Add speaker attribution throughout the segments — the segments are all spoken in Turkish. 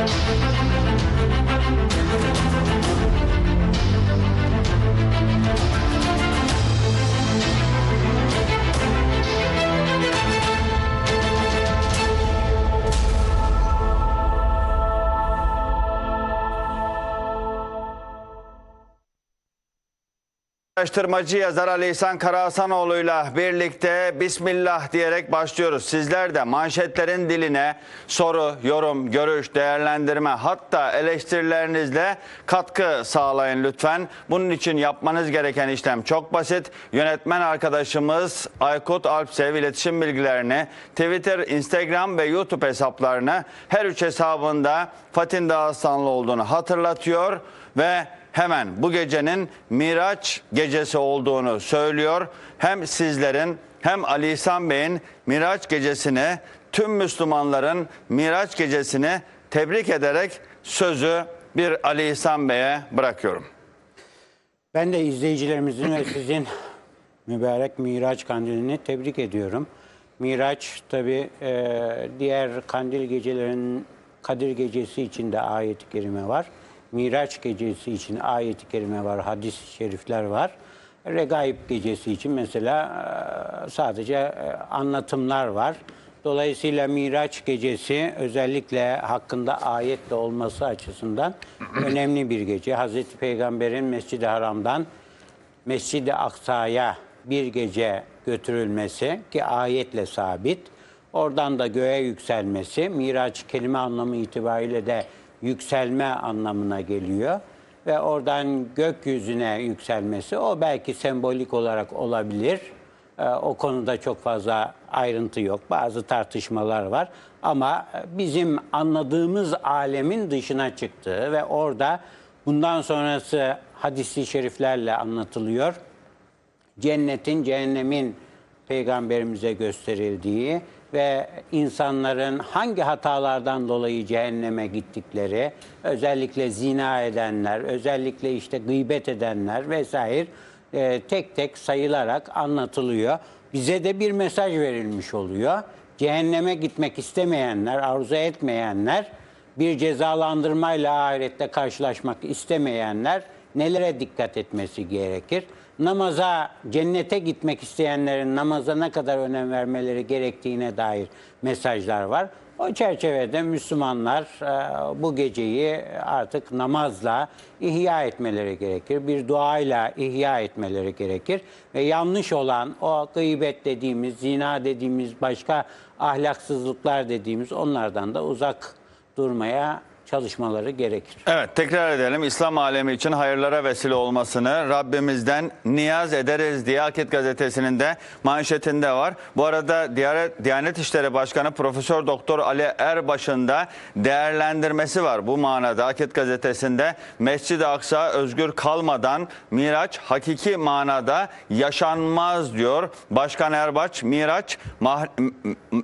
Speaker 1: ¡Suscríbete al Araştırmacı yazar Ali İhsan Karahasanoğlu'yla birlikte Bismillah diyerek başlıyoruz. Sizler de manşetlerin diline soru, yorum, görüş, değerlendirme hatta eleştirilerinizle katkı sağlayın lütfen. Bunun için yapmanız gereken işlem çok basit. Yönetmen arkadaşımız Aykut Alpsev iletişim bilgilerini Twitter, Instagram ve YouTube hesaplarını her üç hesabında Fatin Dağıstanlı olduğunu hatırlatıyor ve hemen bu gecenin Miraç gecesi olduğunu söylüyor. Hem sizlerin hem Ali İhsan Bey'in Miraç gecesini tüm Müslümanların Miraç gecesini tebrik ederek sözü bir Ali İhsan Bey'e bırakıyorum.
Speaker 2: Ben de izleyicilerimizin ve sizin mübarek Miraç kandilini tebrik ediyorum. Miraç tabi e, diğer kandil gecelerinin Kadir gecesi içinde ayet-i kerime var. Miraç gecesi için ayet-i kerime var, hadis-i şerifler var. Regaib gecesi için mesela e, sadece e, anlatımlar var. Dolayısıyla Miraç gecesi özellikle hakkında ayetle olması açısından önemli bir gece. Hazreti Peygamber'in Mescid-i Haram'dan Mescid-i Aksa'ya bir gece götürülmesi ki ayetle sabit. Oradan da göğe yükselmesi, Miraç kelime anlamı itibariyle de yükselme anlamına geliyor. Ve oradan gökyüzüne yükselmesi o belki sembolik olarak olabilir. Ee, o konuda çok fazla ayrıntı yok. Bazı tartışmalar var. Ama e, bizim anladığımız alemin dışına çıktığı ve orada bundan sonrası hadisi şeriflerle anlatılıyor. Cennetin, cehennemin peygamberimize gösterildiği, ve insanların hangi hatalardan dolayı cehenneme gittikleri, özellikle zina edenler, özellikle işte gıybet edenler vesaire e, tek tek sayılarak anlatılıyor. Bize de bir mesaj verilmiş oluyor. Cehenneme gitmek istemeyenler, arzu etmeyenler, bir cezalandırmayla ahirette karşılaşmak istemeyenler nelere dikkat etmesi gerekir? namaza, cennete gitmek isteyenlerin namaza ne kadar önem vermeleri gerektiğine dair mesajlar var. O çerçevede Müslümanlar e, bu geceyi artık namazla ihya etmeleri gerekir. Bir duayla ihya etmeleri gerekir. Ve yanlış olan o gıybet dediğimiz, zina dediğimiz, başka ahlaksızlıklar dediğimiz onlardan da uzak durmaya çalışmaları gerekir.
Speaker 1: Evet tekrar edelim. İslam alemi için hayırlara vesile olmasını Rabbimizden niyaz ederiz diye Akit gazetesinin de manşetinde var. Bu arada Diyanet İşleri Başkanı Profesör Doktor Ali Erbaş'ın da değerlendirmesi var. Bu manada Akit gazetesinde Mescid-i Aksa özgür kalmadan Miraç hakiki manada yaşanmaz diyor. Başkan Erbaş Miraç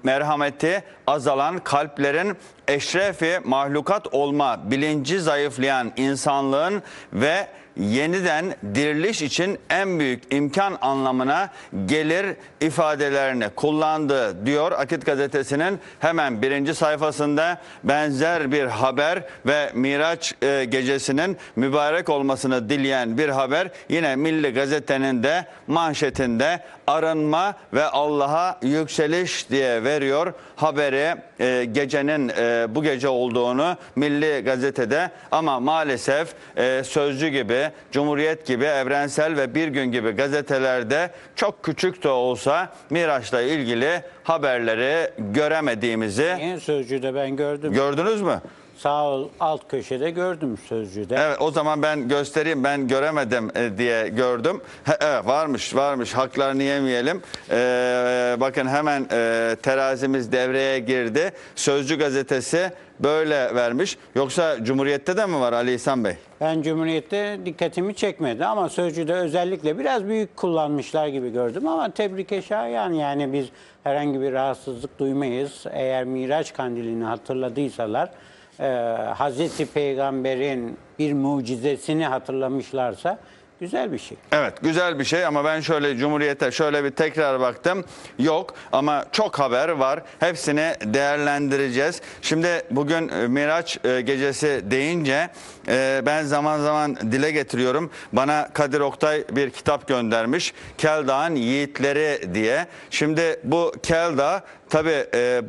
Speaker 1: merhameti azalan kalplerin eşrefi mahlukat olma bilinci zayıflayan insanlığın ve yeniden diriliş için en büyük imkan anlamına gelir ifadelerini kullandı diyor Akit gazetesinin hemen birinci sayfasında benzer bir haber ve Miraç e, gecesinin mübarek olmasını dileyen bir haber yine Milli Gazete'nin de manşetinde arınma ve Allah'a yükseliş diye veriyor haberi e, gecenin e, bu gece olduğunu Milli Gazete'de ama maalesef e, Sözcü gibi, Cumhuriyet gibi, Evrensel ve Bir Gün gibi gazetelerde çok küçük de olsa Miraç'la ilgili haberleri göremediğimizi... En Sözcü'de ben gördüm. Gördünüz mü? Sağ alt köşede gördüm sözcüde. Evet o zaman ben göstereyim ben göremedim e, diye gördüm. He, evet, varmış varmış haklarını yemeyelim. Ee, bakın hemen e, terazimiz devreye girdi. Sözcü gazetesi böyle vermiş. Yoksa Cumhuriyet'te de mi var Ali İhsan Bey?
Speaker 2: Ben Cumhuriyet'te dikkatimi çekmedi ama Sözcü'de özellikle biraz büyük kullanmışlar gibi gördüm ama tebrike şayan yani biz herhangi bir rahatsızlık duymayız. Eğer Miraç Kandili'ni hatırladıysalar ee, Hazreti Peygamber'in bir mucizesini hatırlamışlarsa Güzel bir şey.
Speaker 1: Evet güzel bir şey ama ben şöyle Cumhuriyet'e şöyle bir tekrar baktım. Yok ama çok haber var. Hepsini değerlendireceğiz. Şimdi bugün e, Miraç e, gecesi deyince e, ben zaman zaman dile getiriyorum. Bana Kadir Oktay bir kitap göndermiş. Keldağ'ın Yiğitleri diye. Şimdi bu Keldağ tabi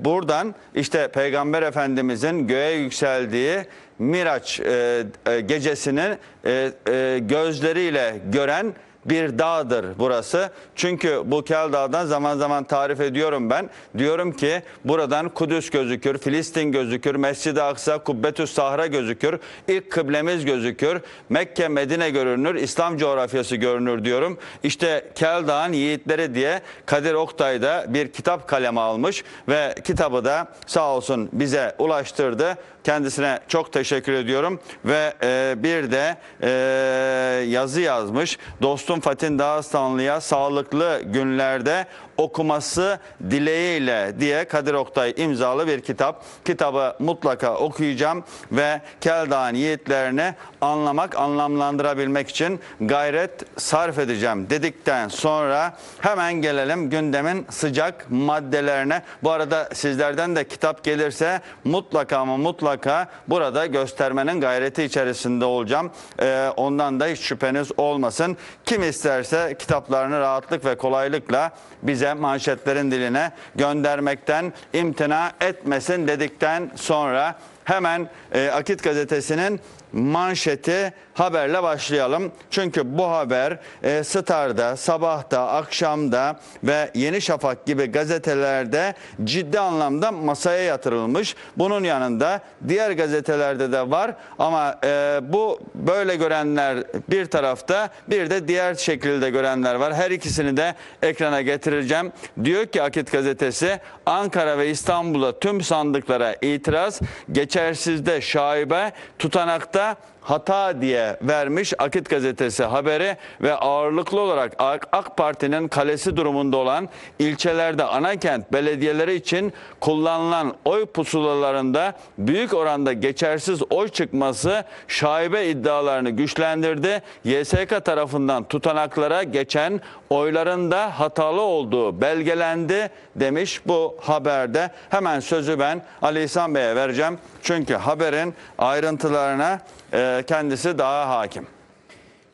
Speaker 1: buradan işte Peygamber Efendimizin göğe yükseldiği Miraç e, e gecesinin e, e, gözleriyle gören bir dağdır burası. Çünkü bu Kel Dağı'dan zaman zaman tarif ediyorum ben. Diyorum ki buradan Kudüs gözükür, Filistin gözükür, Mescid-i Aksa, Kubbetü Sahra gözükür, ilk kıblemiz gözükür, Mekke, Medine görünür, İslam coğrafyası görünür diyorum. İşte Kel Dağı'nın yiğitleri diye Kadir Oktay da bir kitap kaleme almış ve kitabı da sağ olsun bize ulaştırdı. Kendisine çok teşekkür ediyorum ve e, bir de e, yazı yazmış. Dostum Fatin Dağıstanlı'ya sağlıklı günlerde okuması dileğiyle diye Kadir Oktay imzalı bir kitap. Kitabı mutlaka okuyacağım ve Keldağ'ın yiğitlerini anlamak, anlamlandırabilmek için gayret sarf edeceğim dedikten sonra hemen gelelim gündemin sıcak maddelerine. Bu arada sizlerden de kitap gelirse mutlaka ama mutlaka burada göstermenin gayreti içerisinde olacağım. Ee, ondan da hiç şüpheniz olmasın. Kim isterse kitaplarını rahatlık ve kolaylıkla bize İngilizce manşetlerin diline göndermekten imtina etmesin dedikten sonra hemen e, Akit gazetesinin manşeti haberle başlayalım. Çünkü bu haber e, Star'da, Sabah'ta, Akşam'da ve Yeni Şafak gibi gazetelerde ciddi anlamda masaya yatırılmış. Bunun yanında diğer gazetelerde de var ama e, bu böyle görenler bir tarafta bir de diğer şekilde görenler var. Her ikisini de ekrana getireceğim. Diyor ki Akit gazetesi Ankara ve İstanbul'da tüm sandıklara itiraz, geçersizde şaibe, tutanakta hata diye vermiş Akit gazetesi haberi ve ağırlıklı olarak AK Parti'nin kalesi durumunda olan ilçelerde anakent belediyeleri için kullanılan oy pusulalarında büyük oranda geçersiz oy çıkması şaibe iddialarını güçlendirdi. YSK tarafından tutanaklara geçen oyların da hatalı olduğu belgelendi demiş bu haberde. Hemen sözü ben Ali İhsan Bey'e vereceğim. Çünkü haberin ayrıntılarına ee, kendisi daha hakim.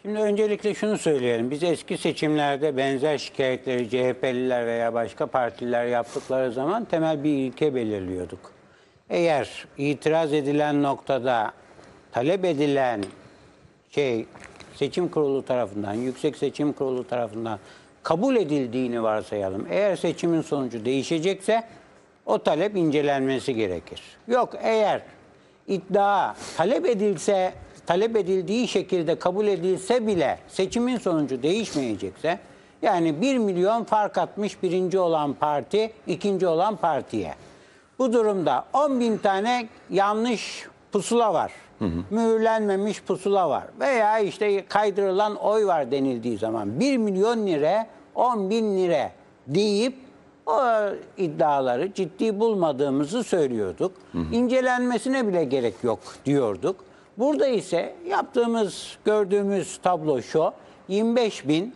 Speaker 2: Şimdi öncelikle şunu söyleyelim. Biz eski seçimlerde benzer şikayetleri CHP'liler veya başka partiler yaptıkları zaman temel bir ilke belirliyorduk. Eğer itiraz edilen noktada talep edilen şey seçim kurulu tarafından, yüksek seçim kurulu tarafından kabul edildiğini varsayalım. Eğer seçimin sonucu değişecekse o talep incelenmesi gerekir. Yok eğer iddia talep edilse, talep edildiği şekilde kabul edilse bile seçimin sonucu değişmeyecekse yani 1 milyon fark atmış birinci olan parti, ikinci olan partiye. Bu durumda 10 bin tane yanlış pusula var. Hı hı. Mühürlenmemiş pusula var. Veya işte kaydırılan oy var denildiği zaman 1 milyon lira, 10 bin lira deyip o iddiaları ciddi bulmadığımızı söylüyorduk. Hı hı. İncelenmesine bile gerek yok diyorduk. Burada ise yaptığımız, gördüğümüz tablo şu. 25 bin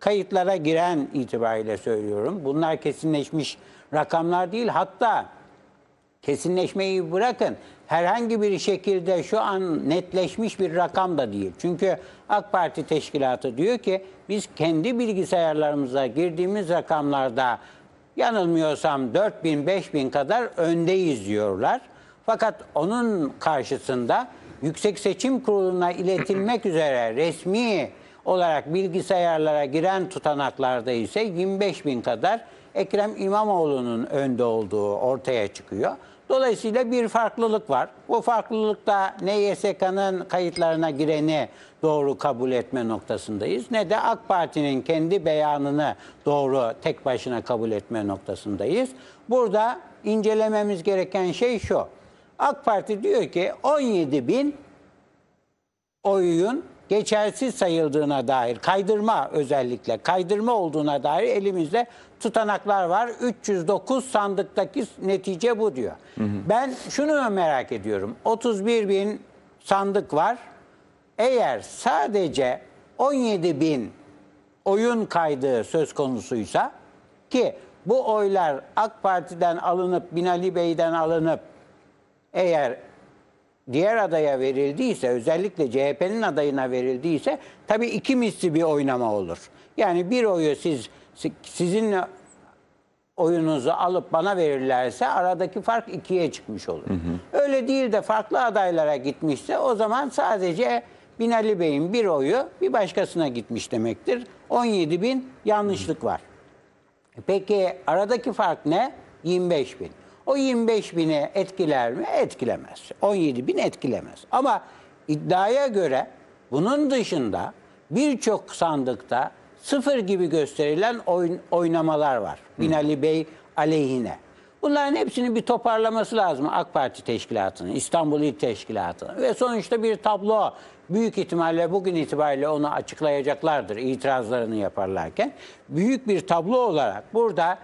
Speaker 2: kayıtlara giren itibariyle söylüyorum. Bunlar kesinleşmiş rakamlar değil. Hatta kesinleşmeyi bırakın. Herhangi bir şekilde şu an netleşmiş bir rakam da değil. Çünkü AK Parti teşkilatı diyor ki biz kendi bilgisayarlarımıza girdiğimiz rakamlarda yanılmıyorsam 4000-5000 kadar öndeyiz diyorlar. Fakat onun karşısında Yüksek Seçim Kurulu'na iletilmek üzere resmi olarak bilgisayarlara giren tutanaklarda ise 25 bin kadar Ekrem İmamoğlu'nun önde olduğu ortaya çıkıyor. Dolayısıyla bir farklılık var. Bu farklılık da ne YSK'nın kayıtlarına gireni doğru kabul etme noktasındayız ne de AK Parti'nin kendi beyanını doğru tek başına kabul etme noktasındayız. Burada incelememiz gereken şey şu. AK Parti diyor ki 17 bin oyun geçersiz sayıldığına dair kaydırma özellikle kaydırma olduğuna dair elimizde tutanaklar var. 309 sandıktaki netice bu diyor. Hı hı. Ben şunu merak ediyorum. 31 bin sandık var. Eğer sadece 17 bin oyun kaydı söz konusuysa ki bu oylar AK Parti'den alınıp Binali Bey'den alınıp eğer diğer adaya verildiyse özellikle CHP'nin adayına verildiyse tabii iki misli bir oynama olur. Yani bir oyu siz sizin oyunuzu alıp bana verirlerse aradaki fark ikiye çıkmış olur. Hı hı. Öyle değil de farklı adaylara gitmişse o zaman sadece Binali Bey'in bir oyu bir başkasına gitmiş demektir. 17 bin yanlışlık var. Peki aradaki fark ne? 25 bin. O 25 bin'e etkiler mi? Etkilemez. 17 bin etkilemez. Ama iddiaya göre bunun dışında birçok sandıkta sıfır gibi gösterilen oyn oynamalar var. Binali Bey aleyhine. Bunların hepsini bir toparlaması lazım AK Parti Teşkilatı'nın, İstanbul İl Teşkilatı'nın. Ve sonuçta bir tablo büyük ihtimalle bugün itibariyle onu açıklayacaklardır itirazlarını yaparlarken. Büyük bir tablo olarak burada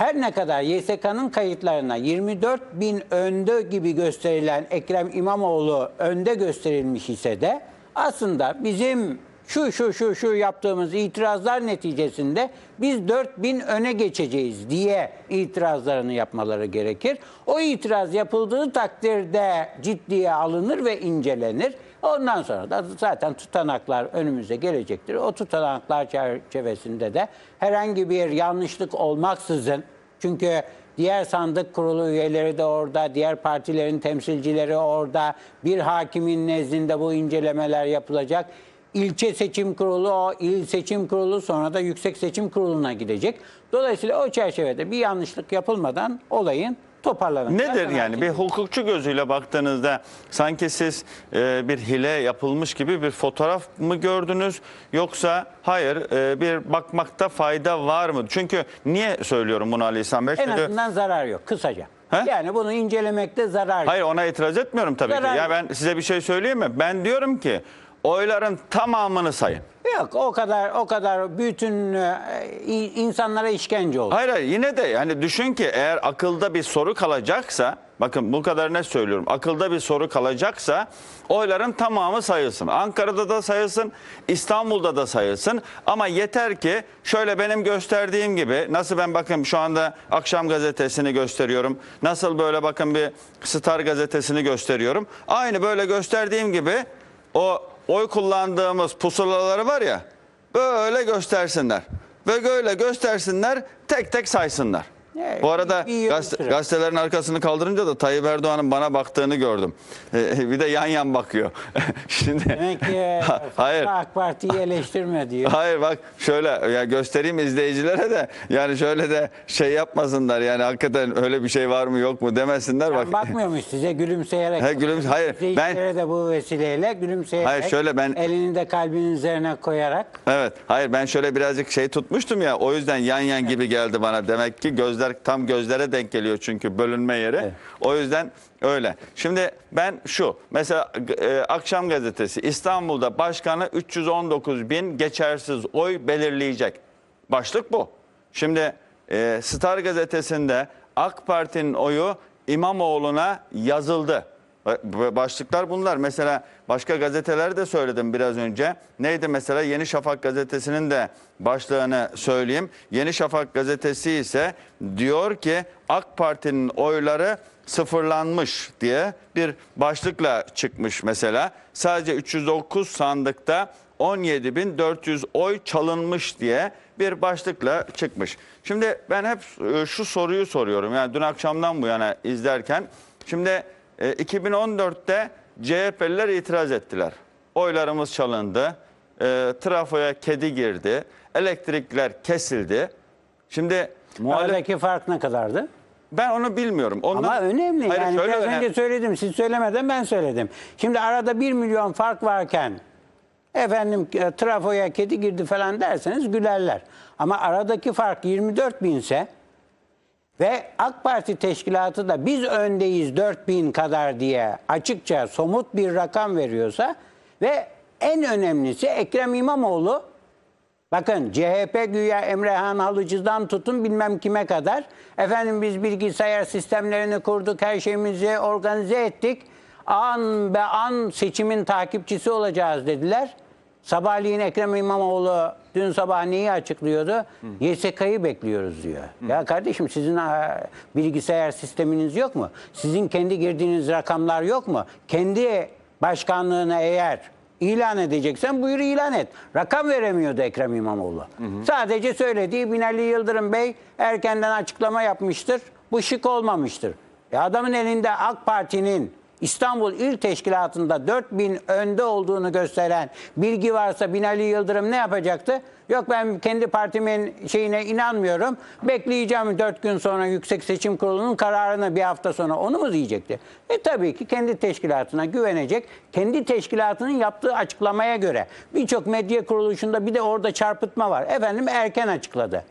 Speaker 2: her ne kadar YSK'nın kayıtlarına 24 bin önde gibi gösterilen Ekrem İmamoğlu önde gösterilmiş ise de aslında bizim şu şu şu şu yaptığımız itirazlar neticesinde biz 4 bin öne geçeceğiz diye itirazlarını yapmaları gerekir. O itiraz yapıldığı takdirde ciddiye alınır ve incelenir. Ondan sonra da zaten tutanaklar önümüze gelecektir. O tutanaklar çerçevesinde de herhangi bir yanlışlık olmaksızın çünkü diğer sandık kurulu üyeleri de orada, diğer partilerin temsilcileri orada, bir hakimin nezdinde bu incelemeler yapılacak. İlçe seçim kurulu, o il seçim kurulu sonra da yüksek seçim kuruluna gidecek. Dolayısıyla o çerçevede bir yanlışlık yapılmadan olayın toparlanır. Nedir ben
Speaker 1: yani bir hukukçu gözüyle baktığınızda sanki siz e, bir hile yapılmış gibi bir fotoğraf mı gördünüz yoksa hayır e, bir bakmakta fayda var mı? Çünkü niye söylüyorum bunu Ali İhsan Bey? En Çünkü-
Speaker 2: azından zarar yok kısaca. He? Yani bunu incelemekte zarar Hayır ona
Speaker 1: itiraz etmiyorum tabii ki. Ya ben size bir şey söyleyeyim mi? Ben diyorum ki oyların tamamını sayın.
Speaker 2: Yok o kadar o kadar bütün e, insanlara işkence oldu. Hayır
Speaker 1: hayır yine de yani düşün ki eğer akılda bir soru kalacaksa bakın bu kadar ne söylüyorum akılda bir soru kalacaksa oyların tamamı sayılsın. Ankara'da da sayılsın İstanbul'da da sayılsın ama yeter ki şöyle benim gösterdiğim gibi nasıl ben bakın şu anda akşam gazetesini gösteriyorum nasıl böyle bakın bir Star gazetesini gösteriyorum aynı böyle gösterdiğim gibi o oy kullandığımız pusulaları var ya böyle göstersinler. Ve böyle göstersinler tek tek saysınlar. Bu arada gazete, gazetelerin arkasını kaldırınca da Tayyip Erdoğan'ın bana baktığını gördüm. E, bir de yan yan bakıyor. Şimdi Demek ki e, hayır. AK Parti'yi eleştirme diyor. Hayır bak şöyle ya göstereyim izleyicilere de yani şöyle de şey yapmasınlar yani hakikaten öyle bir şey var mı yok mu demesinler. Bak.
Speaker 2: Bakmıyormuş size gülümseyerek. He, gülümse hayır ben de bu vesileyle gülümseyerek. Hayır şöyle ben elini de kalbinin üzerine koyarak.
Speaker 1: Evet hayır ben şöyle birazcık şey tutmuştum ya o yüzden yan yan gibi geldi bana demek ki göz gözler tam gözlere denk geliyor çünkü bölünme yeri. Evet. O yüzden öyle. Şimdi ben şu mesela e, akşam gazetesi İstanbul'da başkanı 319 bin geçersiz oy belirleyecek. Başlık bu. Şimdi e, Star gazetesinde AK Parti'nin oyu İmamoğlu'na yazıldı. Başlıklar bunlar. Mesela başka gazeteler de söyledim biraz önce. Neydi mesela Yeni Şafak gazetesinin de başlığını söyleyeyim. Yeni Şafak gazetesi ise diyor ki AK Parti'nin oyları sıfırlanmış diye bir başlıkla çıkmış mesela. Sadece 309 sandıkta 17.400 oy çalınmış diye bir başlıkla çıkmış. Şimdi ben hep e, şu soruyu soruyorum. Yani dün akşamdan bu yana izlerken. Şimdi 2014'te e, CHP'liler itiraz ettiler. Oylarımız çalındı. E, trafoya kedi girdi. Elektrikler kesildi. Şimdi muhalef... Aradaki fark ne kadardı? Ben onu bilmiyorum. Ondan... Ama önemli. Hayır, yani biraz önemli. önce
Speaker 2: söyledim. Siz söylemeden ben söyledim. Şimdi arada bir milyon fark varken efendim e, trafoya kedi girdi falan derseniz gülerler. Ama aradaki fark 24 binse ve AK Parti teşkilatı da biz öndeyiz 4000 kadar diye açıkça somut bir rakam veriyorsa ve en önemlisi Ekrem İmamoğlu Bakın CHP güya Emrehan Halıcı'dan tutun bilmem kime kadar. Efendim biz bilgisayar sistemlerini kurduk, her şeyimizi organize ettik. An be an seçimin takipçisi olacağız dediler. Sabahleyin Ekrem İmamoğlu Dün sabah neyi açıklıyordu? Hı. YSK'yı bekliyoruz diyor. Ya kardeşim sizin bilgisayar sisteminiz yok mu? Sizin kendi girdiğiniz rakamlar yok mu? Kendi başkanlığına eğer ilan edeceksen buyur ilan et. Rakam veremiyordu Ekrem İmamoğlu. Hı hı. Sadece söylediği Binali Yıldırım Bey erkenden açıklama yapmıştır. Bu şık olmamıştır. E adamın elinde AK Parti'nin İstanbul İl Teşkilatı'nda 4000 önde olduğunu gösteren bilgi varsa Binali Yıldırım ne yapacaktı? Yok ben kendi partimin şeyine inanmıyorum. Bekleyeceğim 4 gün sonra Yüksek Seçim Kurulu'nun kararını bir hafta sonra onu mu diyecekti? E tabii ki kendi teşkilatına güvenecek. Kendi teşkilatının yaptığı açıklamaya göre birçok medya kuruluşunda bir de orada çarpıtma var. Efendim erken açıkladı.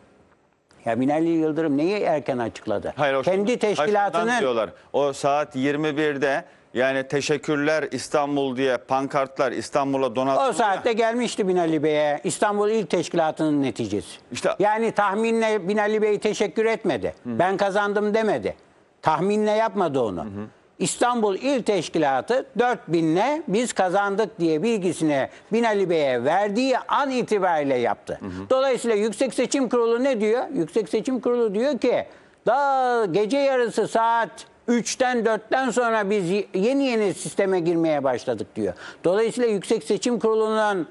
Speaker 2: Ya Binali Yıldırım neyi erken açıkladı?
Speaker 1: Hayır, o Kendi teşkilatının... diyorlar. O saat 21'de yani teşekkürler İstanbul diye pankartlar İstanbul'a donatılmış. O saatte gelmişti Binali Bey'e İstanbul İl Teşkilatı'nın neticesi. İşte, yani
Speaker 2: tahminle Binali Bey teşekkür etmedi. Hı. Ben kazandım demedi. Tahminle yapmadı onu. Hı hı. İstanbul İl Teşkilatı 4000'le biz kazandık diye bilgisini Binali Bey'e verdiği an itibariyle yaptı. Hı hı. Dolayısıyla Yüksek Seçim Kurulu ne diyor? Yüksek Seçim Kurulu diyor ki daha gece yarısı saat 3'ten 4'ten sonra biz yeni yeni sisteme girmeye başladık diyor. Dolayısıyla Yüksek Seçim Kurulu'nun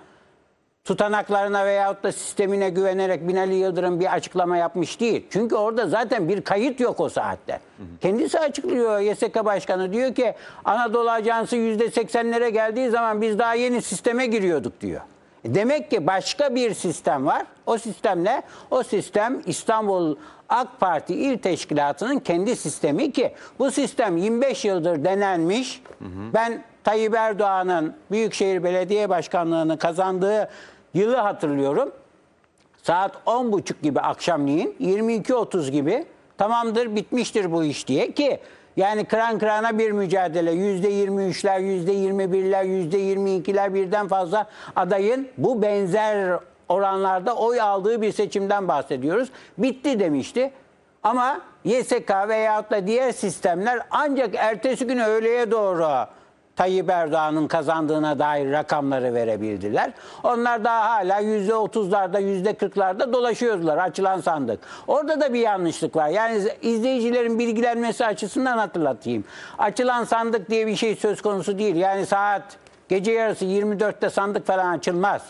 Speaker 2: tutanaklarına veyahut da sistemine güvenerek Binali Yıldırım bir açıklama yapmış değil. Çünkü orada zaten bir kayıt yok o saatte. Hı hı. Kendisi açıklıyor YSK Başkanı diyor ki Anadolu Ajansı %80'lere geldiği zaman biz daha yeni sisteme giriyorduk diyor. Demek ki başka bir sistem var. O sistemle, O sistem İstanbul AK Parti İl Teşkilatı'nın kendi sistemi ki bu sistem 25 yıldır denenmiş. Hı hı. Ben Tayyip Erdoğan'ın Büyükşehir Belediye Başkanlığı'nı kazandığı yılı hatırlıyorum. Saat 10.30 gibi akşamleyin 22.30 gibi tamamdır bitmiştir bu iş diye ki yani kıran kırana bir mücadele. Yüzde yirmi üçler, yüzde yirmi birler, yüzde yirmi ikiler birden fazla adayın bu benzer oranlarda oy aldığı bir seçimden bahsediyoruz. Bitti demişti. Ama YSK veyahut da diğer sistemler ancak ertesi gün öğleye doğru Tayyip Erdoğan'ın kazandığına dair rakamları verebildiler. Onlar daha hala %30'larda %40'larda dolaşıyorlar açılan sandık. Orada da bir yanlışlık var. Yani izleyicilerin bilgilenmesi açısından hatırlatayım. Açılan sandık diye bir şey söz konusu değil. Yani saat gece yarısı 24'te sandık falan açılmaz.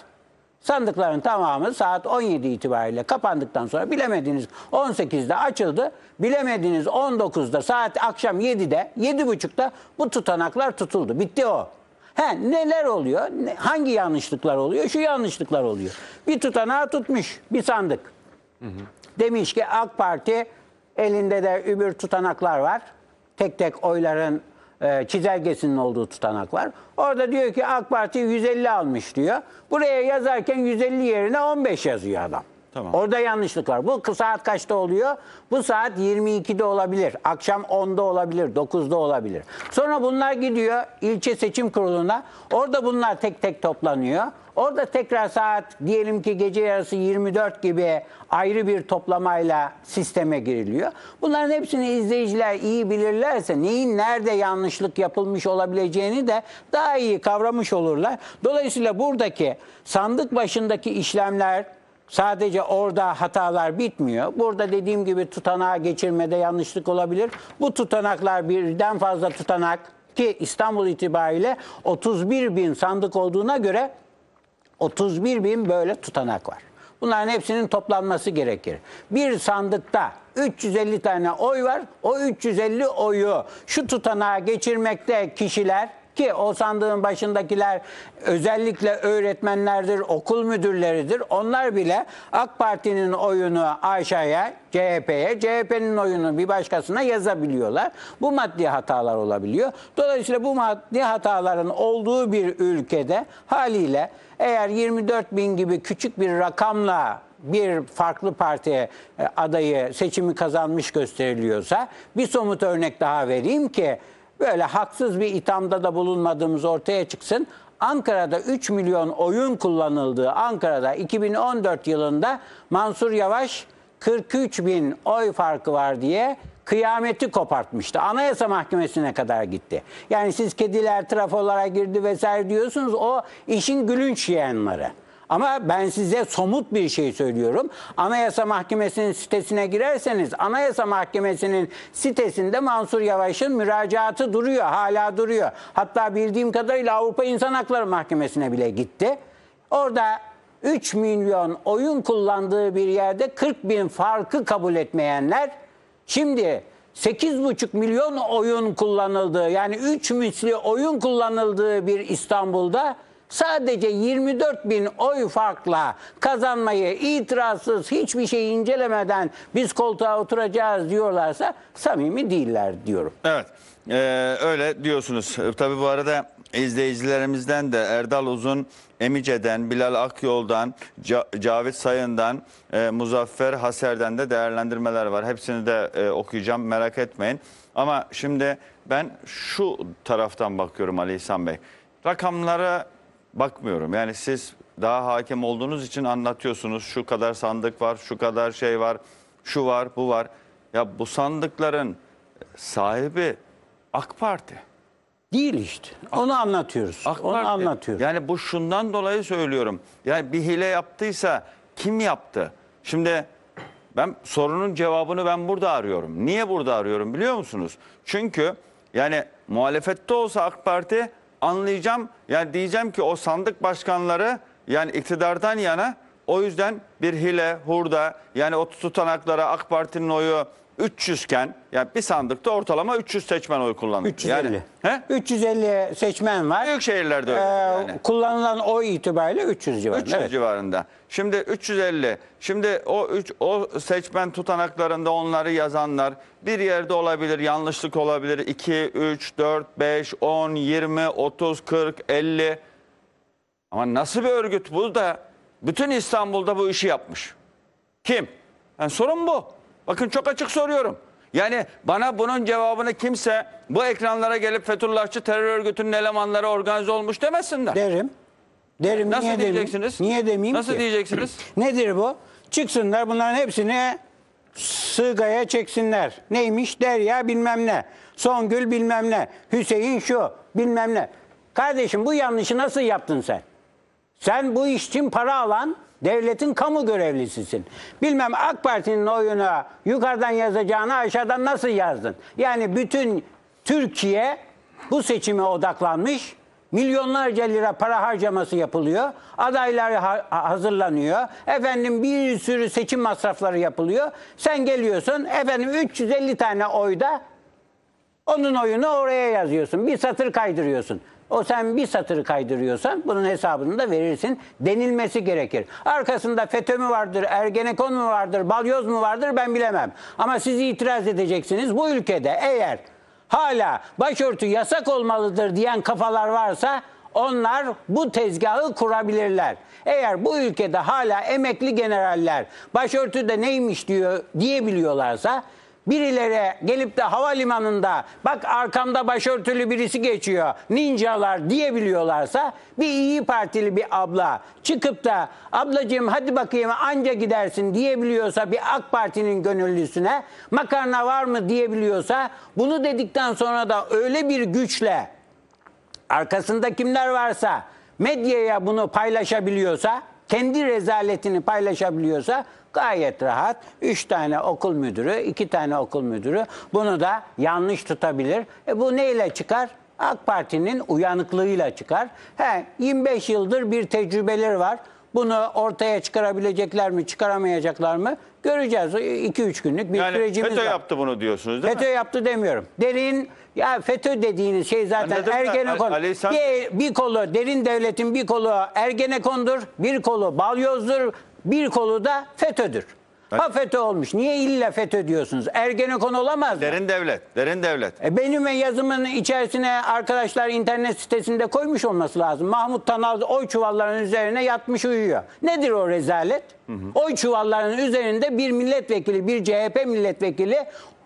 Speaker 2: Sandıkların tamamı saat 17 itibariyle kapandıktan sonra bilemediniz 18'de açıldı. Bilemediniz 19'da saat akşam 7'de 7.30'da bu tutanaklar tutuldu. Bitti o. He, neler oluyor? Ne, hangi yanlışlıklar oluyor? Şu yanlışlıklar oluyor. Bir tutanağı tutmuş bir sandık. Hı hı. Demiş ki AK Parti elinde de übür tutanaklar var. Tek tek oyların e, çizelgesinin olduğu tutanak var. Orada diyor ki AK Parti 150 almış diyor. Buraya yazarken 150 yerine 15 yazıyor adam. Tamam. Orada yanlışlık var. Bu saat kaçta oluyor? Bu saat 22'de olabilir. Akşam 10'da olabilir, 9'da olabilir. Sonra bunlar gidiyor ilçe seçim kuruluna. Orada bunlar tek tek toplanıyor. Orada tekrar saat diyelim ki gece yarısı 24 gibi ayrı bir toplamayla sisteme giriliyor. Bunların hepsini izleyiciler iyi bilirlerse neyin nerede yanlışlık yapılmış olabileceğini de daha iyi kavramış olurlar. Dolayısıyla buradaki sandık başındaki işlemler Sadece orada hatalar bitmiyor. Burada dediğim gibi tutanağa geçirmede yanlışlık olabilir. Bu tutanaklar birden fazla tutanak ki İstanbul itibariyle 31 bin sandık olduğuna göre 31 bin böyle tutanak var. Bunların hepsinin toplanması gerekir. Bir sandıkta 350 tane oy var. O 350 oyu şu tutanağa geçirmekte kişiler ki o sandığın başındakiler özellikle öğretmenlerdir, okul müdürleridir. Onlar bile AK Parti'nin oyunu aşağıya, CHP'ye, CHP'nin oyunu bir başkasına yazabiliyorlar. Bu maddi hatalar olabiliyor. Dolayısıyla bu maddi hataların olduğu bir ülkede haliyle eğer 24 bin gibi küçük bir rakamla bir farklı partiye e, adayı seçimi kazanmış gösteriliyorsa bir somut örnek daha vereyim ki böyle haksız bir ithamda da bulunmadığımız ortaya çıksın. Ankara'da 3 milyon oyun kullanıldığı Ankara'da 2014 yılında Mansur Yavaş 43 bin oy farkı var diye kıyameti kopartmıştı. Anayasa Mahkemesi'ne kadar gitti. Yani siz kediler trafolara girdi vesaire diyorsunuz o işin gülünç yiyenleri. Ama ben size somut bir şey söylüyorum. Anayasa Mahkemesi'nin sitesine girerseniz Anayasa Mahkemesi'nin sitesinde Mansur Yavaş'ın müracaatı duruyor. Hala duruyor. Hatta bildiğim kadarıyla Avrupa İnsan Hakları Mahkemesi'ne bile gitti. Orada 3 milyon oyun kullandığı bir yerde 40 bin farkı kabul etmeyenler şimdi 8,5 milyon oyun kullanıldığı yani 3 misli oyun kullanıldığı bir İstanbul'da sadece 24 bin oy farkla kazanmayı itirazsız hiçbir şey incelemeden biz koltuğa oturacağız diyorlarsa samimi değiller
Speaker 1: diyorum. Evet ee, öyle diyorsunuz. E, Tabi bu arada izleyicilerimizden de Erdal Uzun Emice'den, Bilal Akyol'dan, Cavit Sayın'dan, e, Muzaffer Haser'den de değerlendirmeler var. Hepsini de e, okuyacağım merak etmeyin. Ama şimdi ben şu taraftan bakıyorum Ali İhsan Bey. Rakamlara bakmıyorum. Yani siz daha hakem olduğunuz için anlatıyorsunuz. Şu kadar sandık var, şu kadar şey var, şu var, bu var. Ya bu sandıkların sahibi AK Parti. Değil işte. Onu anlatıyoruz. AK Onu Parti. anlatıyoruz. Yani bu şundan dolayı söylüyorum. Yani bir hile yaptıysa kim yaptı? Şimdi ben sorunun cevabını ben burada arıyorum. Niye burada arıyorum biliyor musunuz? Çünkü yani muhalefette olsa AK Parti anlayacağım. Yani diyeceğim ki o sandık başkanları yani iktidardan yana o yüzden bir hile, hurda yani o tutanaklara AK Parti'nin oyu 300 iken yani bir sandıkta ortalama 300 seçmen oy kullanıyor. 350. Yani,
Speaker 2: he? 350 seçmen var. Büyük şehirlerde öyle. Ee, yani. Kullanılan oy itibariyle 300 civarında. 300 evet.
Speaker 1: civarında. Şimdi 350. Şimdi o üç, o seçmen tutanaklarında onları yazanlar bir yerde olabilir, yanlışlık olabilir. 2, 3, 4, 5, 10, 20, 30, 40, 50. Ama nasıl bir örgüt bu da bütün İstanbul'da bu işi yapmış. Kim? Yani sorun bu. Bakın çok açık soruyorum. Yani bana bunun cevabını kimse bu ekranlara gelip Fethullahçı terör örgütünün elemanları organize olmuş demesinler. Derim. Derim Nasıl niye diyeceksiniz? Demeyeyim? Niye demeyeyim Nasıl ki? diyeceksiniz?
Speaker 2: Nedir bu? Çıksınlar bunların hepsini sığgaya çeksinler. Neymiş Derya bilmem ne. Songül bilmem ne. Hüseyin şu bilmem ne. Kardeşim bu yanlışı nasıl yaptın sen? Sen bu iş için para alan Devletin kamu görevlisisin. Bilmem AK Parti'nin oyuna yukarıdan yazacağını aşağıdan nasıl yazdın? Yani bütün Türkiye bu seçime odaklanmış. Milyonlarca lira para harcaması yapılıyor. Adaylar ha hazırlanıyor. Efendim bir sürü seçim masrafları yapılıyor. Sen geliyorsun efendim 350 tane oyda onun oyunu oraya yazıyorsun. Bir satır kaydırıyorsun. O sen bir satırı kaydırıyorsan bunun hesabını da verirsin denilmesi gerekir. Arkasında FETÖ mü vardır, Ergenekon mu vardır, Balyoz mu vardır ben bilemem. Ama siz itiraz edeceksiniz. Bu ülkede eğer hala başörtü yasak olmalıdır diyen kafalar varsa onlar bu tezgahı kurabilirler. Eğer bu ülkede hala emekli generaller başörtü de neymiş diyor diyebiliyorlarsa birilere gelip de havalimanında bak arkamda başörtülü birisi geçiyor ninjalar diyebiliyorlarsa bir iyi partili bir abla çıkıp da ablacığım hadi bakayım anca gidersin diyebiliyorsa bir AK Parti'nin gönüllüsüne makarna var mı diyebiliyorsa bunu dedikten sonra da öyle bir güçle arkasında kimler varsa medyaya bunu paylaşabiliyorsa kendi rezaletini paylaşabiliyorsa Gayet rahat. Üç tane okul müdürü, iki tane okul müdürü bunu da yanlış tutabilir. E bu neyle çıkar? AK Parti'nin uyanıklığıyla çıkar. He, 25 yıldır bir tecrübeler var. Bunu ortaya çıkarabilecekler mi, çıkaramayacaklar mı göreceğiz. 2-3 e,
Speaker 1: günlük bir yani sürecimiz FETÖ var. yaptı bunu diyorsunuz değil FETÖ mi?
Speaker 2: yaptı demiyorum. Derin, ya FETÖ dediğiniz şey zaten Anladım Ergenekon. bir, bir kolu, derin devletin bir kolu Ergenekon'dur, bir kolu Balyoz'dur, bir kolu da FETÖ'dür. Ha FETÖ olmuş. Niye illa FETÖ diyorsunuz? Ergenekon olamaz mı? Derin devlet. Derin devlet. E benim ve yazımın içerisine arkadaşlar internet sitesinde koymuş olması lazım. Mahmut Tanal oy çuvallarının üzerine yatmış uyuyor. Nedir o rezalet? Hı hı. Oy çuvallarının üzerinde bir milletvekili, bir CHP milletvekili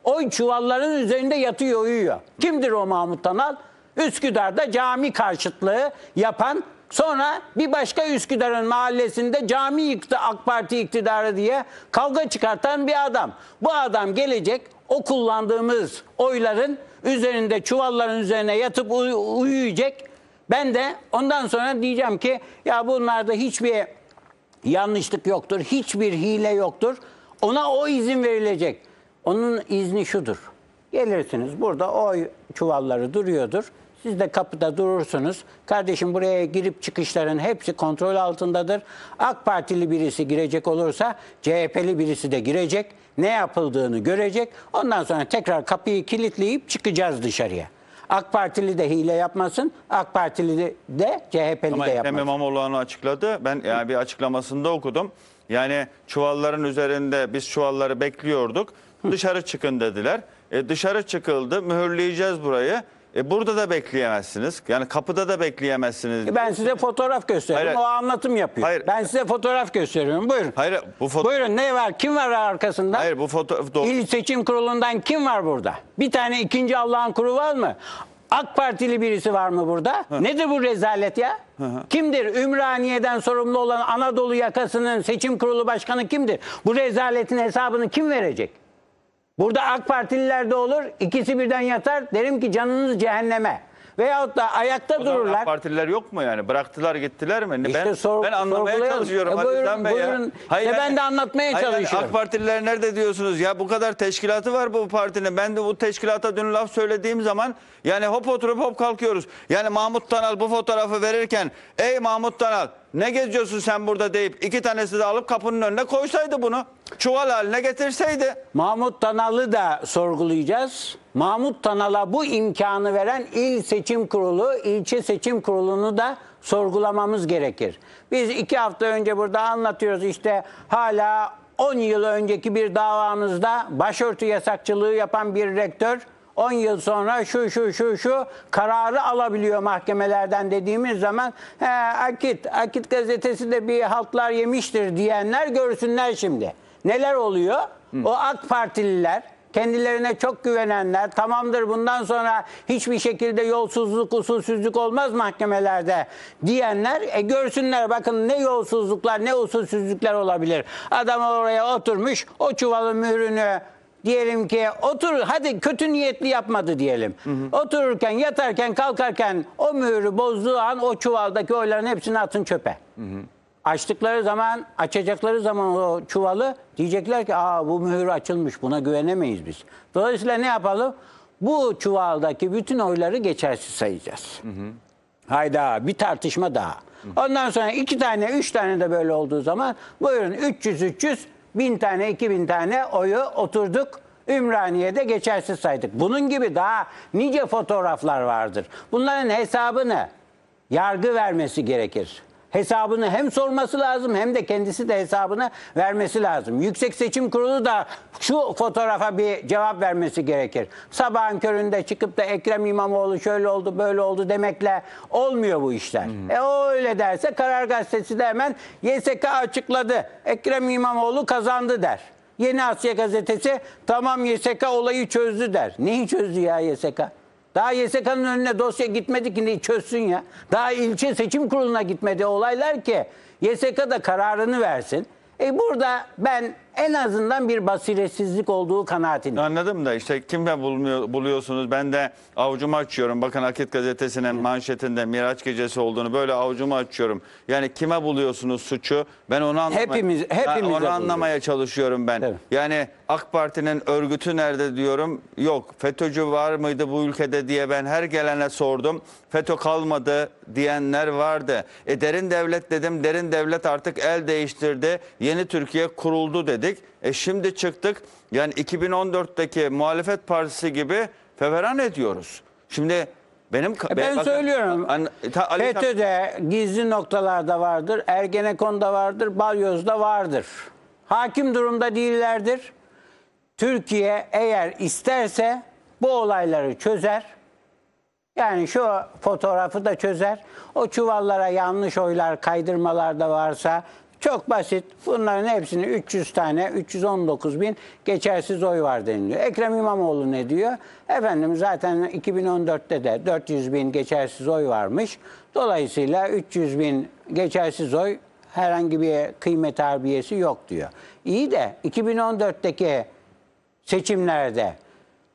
Speaker 2: oy çuvallarının üzerinde yatıyor uyuyor. Kimdir o Mahmut Tanal? Üsküdar'da cami karşıtlığı yapan Sonra bir başka Üsküdar'ın mahallesinde cami yıktı AK Parti iktidarı diye kavga çıkartan bir adam. Bu adam gelecek o kullandığımız oyların üzerinde çuvalların üzerine yatıp uy uyuyacak. Ben de ondan sonra diyeceğim ki ya bunlarda hiçbir yanlışlık yoktur, hiçbir hile yoktur. Ona o izin verilecek. Onun izni şudur. Gelirsiniz burada oy çuvalları duruyordur. Siz de kapıda durursunuz. Kardeşim buraya girip çıkışların hepsi kontrol altındadır. AK Partili birisi girecek olursa CHP'li birisi de girecek. Ne yapıldığını görecek. Ondan sonra tekrar kapıyı kilitleyip çıkacağız dışarıya. AK Partili de hile yapmasın, AK Partili de CHP'li Ama de yapmasın. Ama
Speaker 1: İmamoğlu onu açıkladı. Ben yani bir açıklamasında okudum. Yani çuvalların üzerinde biz çuvalları bekliyorduk. Dışarı çıkın dediler. E dışarı çıkıldı. Mühürleyeceğiz burayı. E burada da bekleyemezsiniz. Yani kapıda da bekleyemezsiniz. E ben size fotoğraf gösteriyorum. Hayır. O
Speaker 2: anlatım yapıyor. Hayır. Ben size fotoğraf gösteriyorum. Buyurun. Hayır. Bu foto...
Speaker 1: Buyurun ne var? Kim var arkasında?
Speaker 2: Hayır bu fotoğraf... İl Seçim Kurulu'ndan kim var burada? Bir tane ikinci Allah'ın kuru var mı? AK Partili birisi var mı burada? Hı. Nedir bu rezalet ya? Hı hı. Kimdir? Ümraniye'den sorumlu olan Anadolu yakasının seçim kurulu başkanı kimdir? Bu rezaletin hesabını kim verecek? Burada AK Partililer de olur. İkisi birden yatar. Derim ki canınız cehenneme.
Speaker 1: Veyahut da ayakta o dururlar. AK Partililer yok mu yani? Bıraktılar gittiler mi? İşte ben, sor, ben anlamaya e, çalışıyorum e, buyurun, Bey buyurun. ya. Hayır, işte ben de anlatmaya hayır, çalışıyorum. AK Partililer nerede diyorsunuz? Ya bu kadar teşkilatı var bu partinin. Ben de bu teşkilata dün laf söylediğim zaman yani hop oturup hop kalkıyoruz. Yani Mahmut Tanal bu fotoğrafı verirken ey Mahmut Tanal ne geziyorsun sen burada deyip iki tanesi de alıp kapının önüne koysaydı bunu. Çuval haline getirseydi. Mahmut Tanal'ı da sorgulayacağız.
Speaker 2: Mahmut Tanal'a bu imkanı veren il seçim kurulu, ilçe seçim kurulunu da sorgulamamız gerekir. Biz iki hafta önce burada anlatıyoruz işte hala 10 yıl önceki bir davamızda başörtü yasakçılığı yapan bir rektör 10 yıl sonra şu şu şu şu kararı alabiliyor mahkemelerden dediğimiz zaman he, Akit, Akit gazetesi de bir haltlar yemiştir diyenler görsünler şimdi. Neler oluyor? Hı. O AK Partililer kendilerine çok güvenenler tamamdır bundan sonra hiçbir şekilde yolsuzluk usulsüzlük olmaz mahkemelerde diyenler e, görsünler bakın ne yolsuzluklar ne usulsüzlükler olabilir. Adam oraya oturmuş o çuvalın mührünü diyelim ki otur hadi kötü niyetli yapmadı diyelim. Hı hı. Otururken, yatarken, kalkarken o mühürü bozduğu an o çuvaldaki oyların hepsini atın çöpe. Hı hı. Açtıkları zaman, açacakları zaman o çuvalı diyecekler ki aa bu mühür açılmış buna güvenemeyiz biz. Dolayısıyla ne yapalım? Bu çuvaldaki bütün oyları geçersiz sayacağız. Hı hı. Hayda bir tartışma daha. Hı hı. Ondan sonra iki tane, üç tane de böyle olduğu zaman buyurun 300-300 bin tane, iki bin tane oyu oturduk. Ümraniye'de geçersiz saydık. Bunun gibi daha nice fotoğraflar vardır. Bunların hesabını yargı vermesi gerekir hesabını hem sorması lazım hem de kendisi de hesabını vermesi lazım. Yüksek Seçim Kurulu da şu fotoğrafa bir cevap vermesi gerekir. Sabahın köründe çıkıp da Ekrem İmamoğlu şöyle oldu böyle oldu demekle olmuyor bu işler. Hmm. E o öyle derse Karar Gazetesi de hemen YSK açıkladı. Ekrem İmamoğlu kazandı der. Yeni Asya Gazetesi tamam YSK olayı çözdü der. Neyi çözdü ya YSK? Daha YSK'nın önüne dosya gitmedi ki çözsün ya. Daha ilçe seçim kuruluna gitmedi olaylar ki YSK da kararını versin. E burada ben en azından bir
Speaker 1: basiretsizlik olduğu kanaatinde. Anladım da işte kimden buluyorsunuz ben de avucumu açıyorum. Bakın Akit gazetesinin manşetinde Miraç gecesi olduğunu böyle avucumu açıyorum. Yani kime buluyorsunuz suçu? Ben onu anlamaya, Hepimiz, hepimize onu anlamaya çalışıyorum ben. Evet. Yani AK Parti'nin örgütü nerede diyorum. Yok FETÖ'cü var mıydı bu ülkede diye ben her gelene sordum. FETÖ kalmadı diyenler vardı. E derin devlet dedim. Derin devlet artık el değiştirdi. Yeni Türkiye kuruldu dedi dedik. E şimdi çıktık yani 2014'teki muhalefet partisi gibi feveran ediyoruz. Şimdi benim e ben bakın, söylüyorum. An, ta, Ali FETÖ'de
Speaker 2: tam, gizli noktalarda vardır, Ergenekon'da vardır, Balyoz'da vardır. Hakim durumda değillerdir. Türkiye eğer isterse bu olayları çözer. Yani şu fotoğrafı da çözer. O çuvallara yanlış oylar kaydırmalar da varsa çok basit. Bunların hepsini 300 tane, 319 bin geçersiz oy var deniliyor. Ekrem İmamoğlu ne diyor? Efendim zaten 2014'te de 400 bin geçersiz oy varmış. Dolayısıyla 300 bin geçersiz oy herhangi bir kıymet harbiyesi yok diyor. İyi de 2014'teki seçimlerde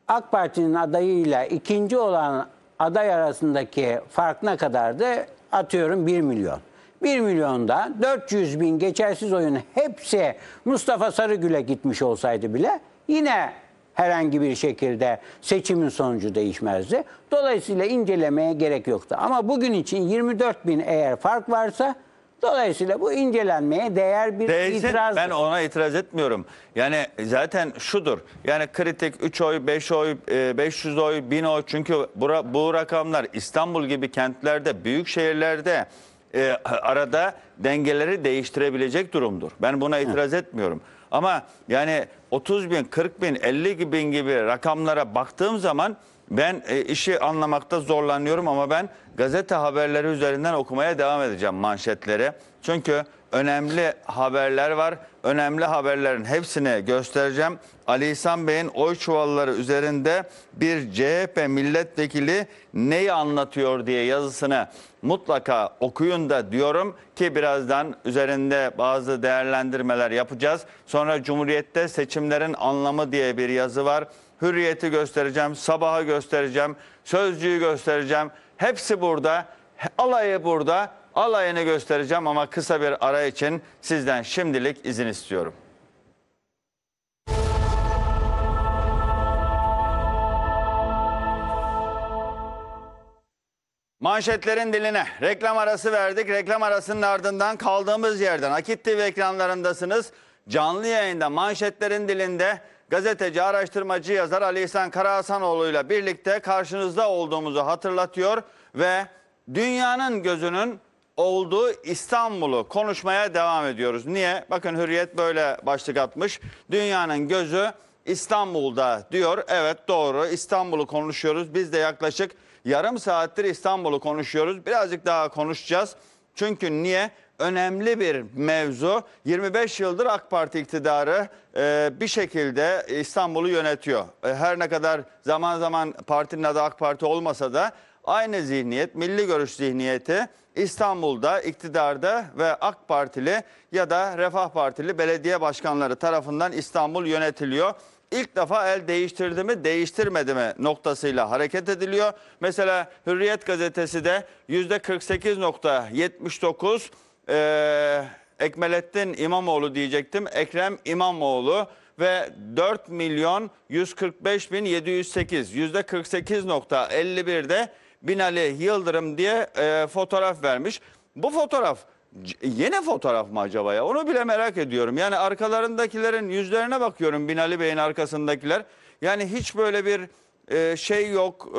Speaker 2: AK Parti'nin adayıyla ikinci olan aday arasındaki fark ne kadardı? Atıyorum 1 milyon. 1 milyonda 400 bin geçersiz oyun hepsi Mustafa Sarıgül'e gitmiş olsaydı bile yine herhangi bir şekilde seçimin sonucu değişmezdi. Dolayısıyla incelemeye gerek yoktu. Ama bugün için 24 bin eğer fark varsa dolayısıyla bu incelenmeye değer bir itiraz.
Speaker 1: Ben ona itiraz etmiyorum. Yani zaten şudur. Yani kritik 3 oy, 5 oy, 500 e, oy, 1000 oy. Çünkü bu rakamlar İstanbul gibi kentlerde, büyük şehirlerde e, arada dengeleri değiştirebilecek durumdur. Ben buna itiraz Hı. etmiyorum. Ama yani 30 bin, 40 bin, 50 bin gibi rakamlara baktığım zaman ben e, işi anlamakta zorlanıyorum ama ben gazete haberleri üzerinden okumaya devam edeceğim manşetlere. Çünkü önemli haberler var. Önemli haberlerin hepsini göstereceğim. Ali İhsan Bey'in oy çuvalları üzerinde bir CHP milletvekili neyi anlatıyor diye yazısını mutlaka okuyun da diyorum ki birazdan üzerinde bazı değerlendirmeler yapacağız. Sonra Cumhuriyet'te seçimlerin anlamı diye bir yazı var. Hürriyeti göstereceğim, sabaha göstereceğim, Sözcü'yü göstereceğim. Hepsi burada, alayı burada alayını göstereceğim ama kısa bir ara için sizden şimdilik izin istiyorum. Manşetlerin diline reklam arası verdik. Reklam arasının ardından kaldığımız yerden Akit TV ekranlarındasınız. Canlı yayında manşetlerin dilinde gazeteci, araştırmacı, yazar Ali İhsan Karahasanoğlu ile birlikte karşınızda olduğumuzu hatırlatıyor ve dünyanın gözünün olduğu İstanbul'u konuşmaya devam ediyoruz. Niye? Bakın Hürriyet böyle başlık atmış. Dünyanın gözü İstanbul'da diyor. Evet doğru İstanbul'u konuşuyoruz. Biz de yaklaşık yarım saattir İstanbul'u konuşuyoruz. Birazcık daha konuşacağız. Çünkü niye? Önemli bir mevzu. 25 yıldır AK Parti iktidarı e, bir şekilde İstanbul'u yönetiyor. E, her ne kadar zaman zaman partinin adı AK Parti olmasa da aynı zihniyet, milli görüş zihniyeti İstanbul'da iktidarda ve AK Partili ya da Refah Partili belediye başkanları tarafından İstanbul yönetiliyor. İlk defa el değiştirdi mi değiştirmedi mi noktasıyla hareket ediliyor. Mesela Hürriyet gazetesi de %48.79 ee, Ekmelettin İmamoğlu diyecektim. Ekrem İmamoğlu ve 4 milyon 145 bin 708 yüzde 48.51'de Binali Yıldırım diye e, fotoğraf vermiş. Bu fotoğraf yeni fotoğraf mı acaba ya? Onu bile merak ediyorum. Yani arkalarındakilerin yüzlerine bakıyorum Binali Bey'in arkasındakiler. Yani hiç böyle bir e, şey yok, e,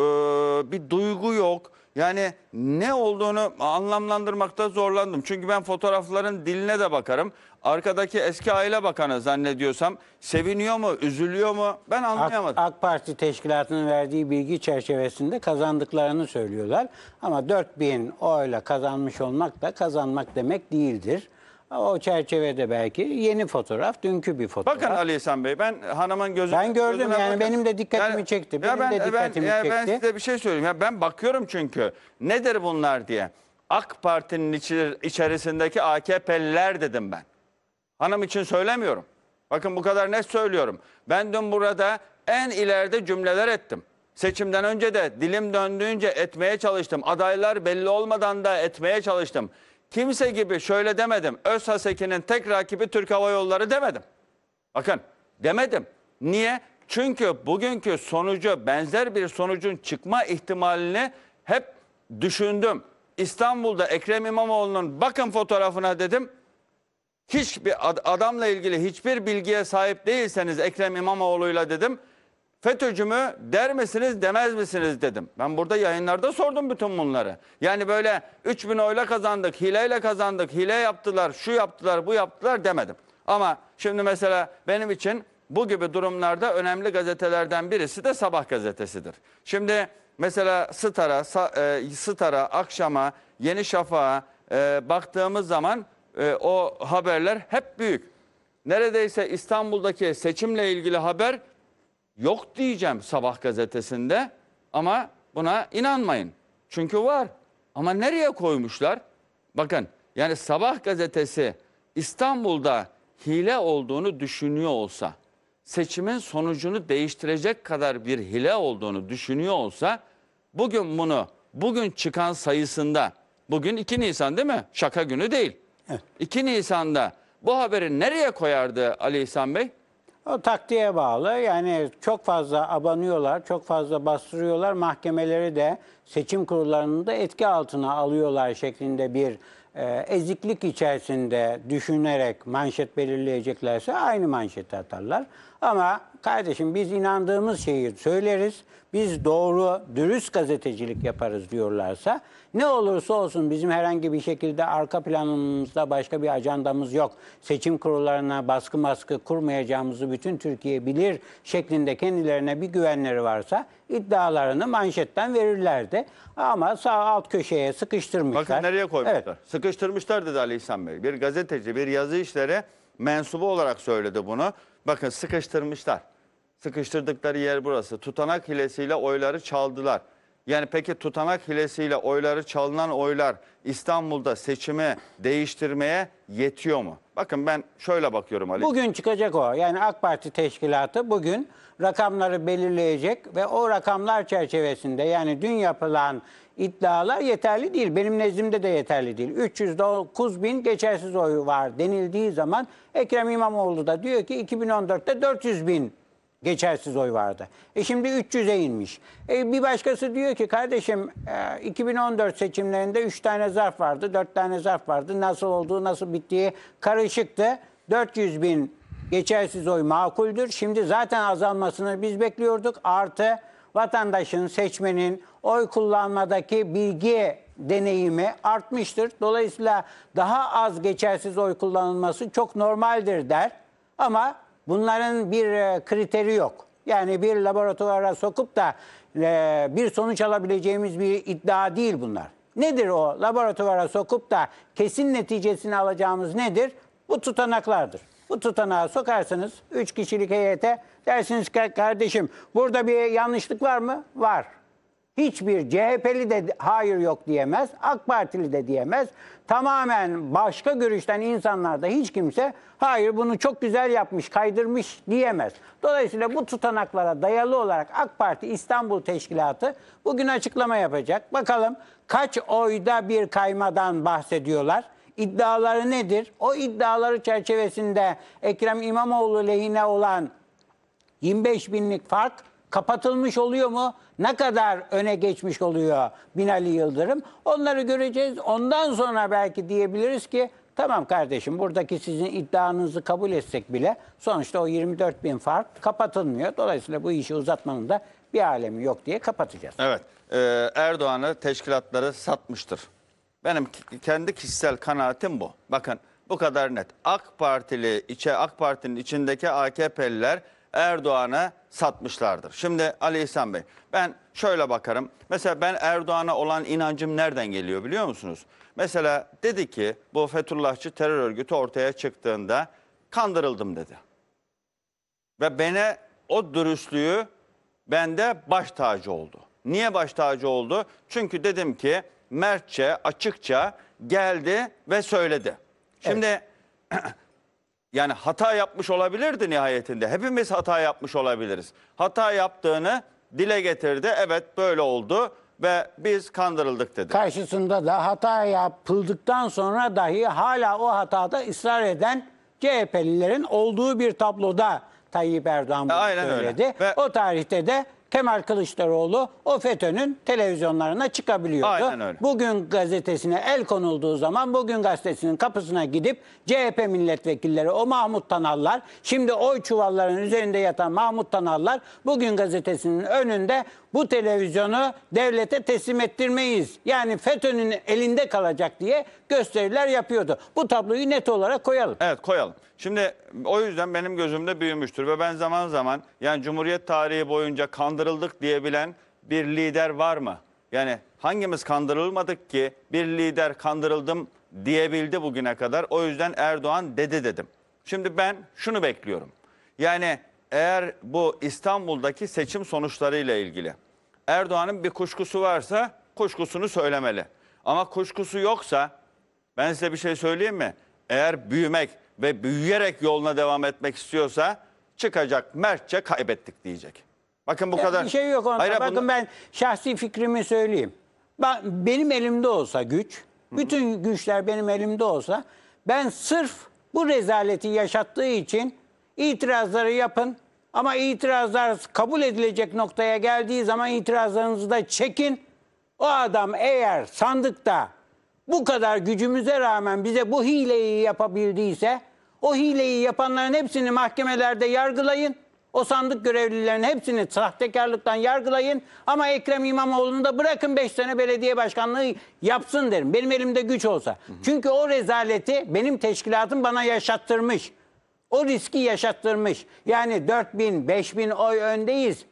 Speaker 1: bir duygu yok. Yani ne olduğunu anlamlandırmakta zorlandım. Çünkü ben fotoğrafların diline de bakarım. Arkadaki eski aile bakanı zannediyorsam seviniyor mu, üzülüyor mu?
Speaker 2: Ben AK, anlayamadım. AK Parti teşkilatının verdiği bilgi çerçevesinde kazandıklarını söylüyorlar. Ama 4000 oyla kazanmış olmak da kazanmak demek değildir. O çerçevede belki yeni fotoğraf, dünkü bir fotoğraf. Bakın Ali İhsan Bey ben hanımın gözü ben gördüm gözüne yani bakın. benim de dikkatimi Yani- çekti. Benim de dikkatimi ben, çekti. ben
Speaker 1: size bir şey söyleyeyim. Ya ben bakıyorum çünkü. Nedir bunlar diye. AK Parti'nin içerisindeki AKP'liler dedim ben. Hanım için söylemiyorum. Bakın bu kadar net söylüyorum. Ben dün burada en ileride cümleler ettim. Seçimden önce de dilim döndüğünce etmeye çalıştım. Adaylar belli olmadan da etmeye çalıştım. Kimse gibi şöyle demedim. Özhaseki'nin tek rakibi Türk Hava Yolları demedim. Bakın demedim. Niye? Çünkü bugünkü sonucu benzer bir sonucun çıkma ihtimalini hep düşündüm. İstanbul'da Ekrem İmamoğlu'nun bakın fotoğrafına dedim hiçbir adamla ilgili hiçbir bilgiye sahip değilseniz Ekrem İmamoğlu'yla dedim. FETÖ'cü mü der misiniz demez misiniz dedim. Ben burada yayınlarda sordum bütün bunları. Yani böyle 3000 oyla kazandık, hileyle kazandık, hile yaptılar, şu yaptılar, bu yaptılar demedim. Ama şimdi mesela benim için bu gibi durumlarda önemli gazetelerden birisi de Sabah gazetesidir. Şimdi mesela Star'a, e, Star'a, Akşam'a, Yeni Şafak'a e, baktığımız zaman e, o haberler hep büyük. Neredeyse İstanbul'daki seçimle ilgili haber yok diyeceğim sabah gazetesinde ama buna inanmayın. Çünkü var ama nereye koymuşlar? Bakın yani sabah gazetesi İstanbul'da hile olduğunu düşünüyor olsa, seçimin sonucunu değiştirecek kadar bir hile olduğunu düşünüyor olsa, bugün bunu, bugün çıkan sayısında, bugün 2 Nisan değil mi? Şaka günü değil. Evet. 2 Nisan'da bu haberi nereye koyardı Ali İhsan Bey? O taktiğe
Speaker 2: bağlı. Yani çok fazla abanıyorlar, çok fazla bastırıyorlar. Mahkemeleri de seçim kurullarını da etki altına alıyorlar şeklinde bir e, eziklik içerisinde düşünerek manşet belirleyeceklerse aynı manşeti atarlar. Ama kardeşim biz inandığımız şeyi söyleriz. Biz doğru, dürüst gazetecilik yaparız diyorlarsa ne olursa olsun bizim herhangi bir şekilde arka planımızda başka bir ajandamız yok. Seçim kurullarına baskı maskı kurmayacağımızı bütün Türkiye bilir şeklinde kendilerine bir güvenleri varsa iddialarını manşetten verirlerdi.
Speaker 1: Ama sağ alt köşeye sıkıştırmışlar. Bakın nereye koymuşlar. Evet. Sıkıştırmışlar dedi Ali İhsan Bey. Bir gazeteci, bir yazı işlere mensubu olarak söyledi bunu. Bakın sıkıştırmışlar. Sıkıştırdıkları yer burası. Tutanak hilesiyle oyları çaldılar. Yani peki tutanak hilesiyle oyları çalınan oylar İstanbul'da seçimi değiştirmeye yetiyor mu? Bakın ben şöyle bakıyorum Ali. Bugün
Speaker 2: çıkacak o. Yani AK Parti teşkilatı bugün rakamları belirleyecek ve o rakamlar çerçevesinde yani dün yapılan iddialar yeterli değil. Benim nezdimde de yeterli değil. 309 bin geçersiz oy var denildiği zaman Ekrem İmamoğlu da diyor ki 2014'te 400 bin geçersiz oy vardı. E şimdi 300'e inmiş. E bir başkası diyor ki kardeşim 2014 e, seçimlerinde 3 tane zarf vardı, 4 tane zarf vardı. Nasıl olduğu, nasıl bittiği karışıktı. 400 bin geçersiz oy makuldür. Şimdi zaten azalmasını biz bekliyorduk. Artı vatandaşın, seçmenin oy kullanmadaki bilgi deneyimi artmıştır. Dolayısıyla daha az geçersiz oy kullanılması çok normaldir der. Ama bunların bir e, kriteri yok. Yani bir laboratuvara sokup da e, bir sonuç alabileceğimiz bir iddia değil bunlar. Nedir o laboratuvara sokup da kesin neticesini alacağımız nedir? Bu tutanaklardır. Bu tutanağı sokarsınız 3 kişilik heyete dersiniz ki kardeşim burada bir yanlışlık var mı? Var hiçbir CHP'li de hayır yok diyemez, AK Partili de diyemez. Tamamen başka görüşten insanlarda hiç kimse hayır bunu çok güzel yapmış, kaydırmış diyemez. Dolayısıyla bu tutanaklara dayalı olarak AK Parti İstanbul Teşkilatı bugün açıklama yapacak. Bakalım kaç oyda bir kaymadan bahsediyorlar? İddiaları nedir? O iddiaları çerçevesinde Ekrem İmamoğlu lehine olan 25 binlik fark kapatılmış oluyor mu? ne kadar öne geçmiş oluyor Binali Yıldırım. Onları göreceğiz. Ondan sonra belki diyebiliriz ki tamam kardeşim buradaki sizin iddianızı kabul etsek bile sonuçta o 24 bin fark kapatılmıyor. Dolayısıyla bu işi uzatmanın da bir alemi yok diye kapatacağız.
Speaker 1: Evet e, Erdoğan'ı teşkilatları satmıştır. Benim kendi kişisel kanaatim bu. Bakın bu kadar net. AK Partili içe AK Parti'nin içindeki AKP'liler Erdoğan'a satmışlardır. Şimdi Ali İhsan Bey ben şöyle bakarım. Mesela ben Erdoğan'a olan inancım nereden geliyor biliyor musunuz? Mesela dedi ki bu Fethullahçı terör örgütü ortaya çıktığında kandırıldım dedi. Ve bana o dürüstlüğü bende baş tacı oldu. Niye baş tacı oldu? Çünkü dedim ki mertçe, açıkça geldi ve söyledi. Şimdi evet. Yani hata yapmış olabilirdi nihayetinde. Hepimiz hata yapmış olabiliriz. Hata yaptığını dile getirdi. Evet böyle oldu ve biz kandırıldık dedi.
Speaker 2: Karşısında da hata yapıldıktan sonra dahi hala o hatada ısrar eden CHP'lilerin olduğu bir tabloda Tayyip Erdoğan bunu e, Aynen söyledi. Öyle. Ve... O tarihte de Kemal Kılıçdaroğlu o FETÖ'nün televizyonlarına çıkabiliyordu. Aynen öyle. Bugün gazetesine el konulduğu zaman bugün gazetesinin kapısına gidip CHP milletvekilleri o Mahmut Tanallar şimdi oy çuvalların üzerinde yatan Mahmut Tanallar bugün gazetesinin önünde bu televizyonu devlete teslim ettirmeyiz. Yani FETÖ'nün elinde kalacak diye gösteriler yapıyordu. Bu tabloyu
Speaker 1: net olarak koyalım. Evet koyalım. Şimdi o yüzden benim gözümde büyümüştür ve ben zaman zaman yani Cumhuriyet tarihi boyunca kandırıldık diyebilen bir lider var mı? Yani hangimiz kandırılmadık ki bir lider kandırıldım diyebildi bugüne kadar. O yüzden Erdoğan dedi dedim. Şimdi ben şunu bekliyorum. Yani eğer bu İstanbul'daki seçim sonuçlarıyla ilgili Erdoğan'ın bir kuşkusu varsa kuşkusunu söylemeli. Ama kuşkusu yoksa ben size bir şey söyleyeyim mi? Eğer büyümek, ve büyüyerek yoluna devam etmek istiyorsa çıkacak mertçe kaybettik diyecek.
Speaker 2: Bakın bu ya kadar. Bir şey yok onda. Bakın bunu... ben şahsi fikrimi söyleyeyim. Ben, benim elimde olsa güç, bütün Hı -hı. güçler benim elimde olsa ben sırf bu rezaleti yaşattığı için itirazları yapın ama itirazlar kabul edilecek noktaya geldiği zaman itirazlarınızı da çekin. O adam eğer sandıkta bu kadar gücümüze rağmen bize bu hileyi yapabildiyse o hileyi yapanların hepsini mahkemelerde yargılayın. O sandık görevlilerinin hepsini sahtekarlıktan yargılayın. Ama Ekrem İmamoğlu'nu da bırakın 5 sene belediye başkanlığı yapsın derim. Benim elimde güç olsa. Hı hı. Çünkü o rezaleti benim teşkilatım bana yaşattırmış. O riski yaşattırmış. Yani 4 bin, 5 bin oy öndeyiz.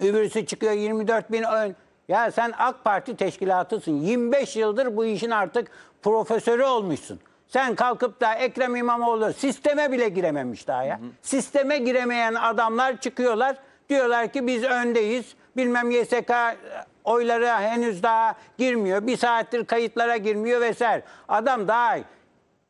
Speaker 2: Öbürsü çıkıyor 24 bin oy. Ya sen AK Parti teşkilatısın. 25 yıldır bu işin artık profesörü olmuşsun. Sen kalkıp da Ekrem İmamoğlu sisteme bile girememiş daha ya. Hı hı. Sisteme giremeyen adamlar çıkıyorlar. Diyorlar ki biz öndeyiz. Bilmem YSK oyları henüz daha girmiyor. Bir saattir kayıtlara girmiyor vesaire. Adam daha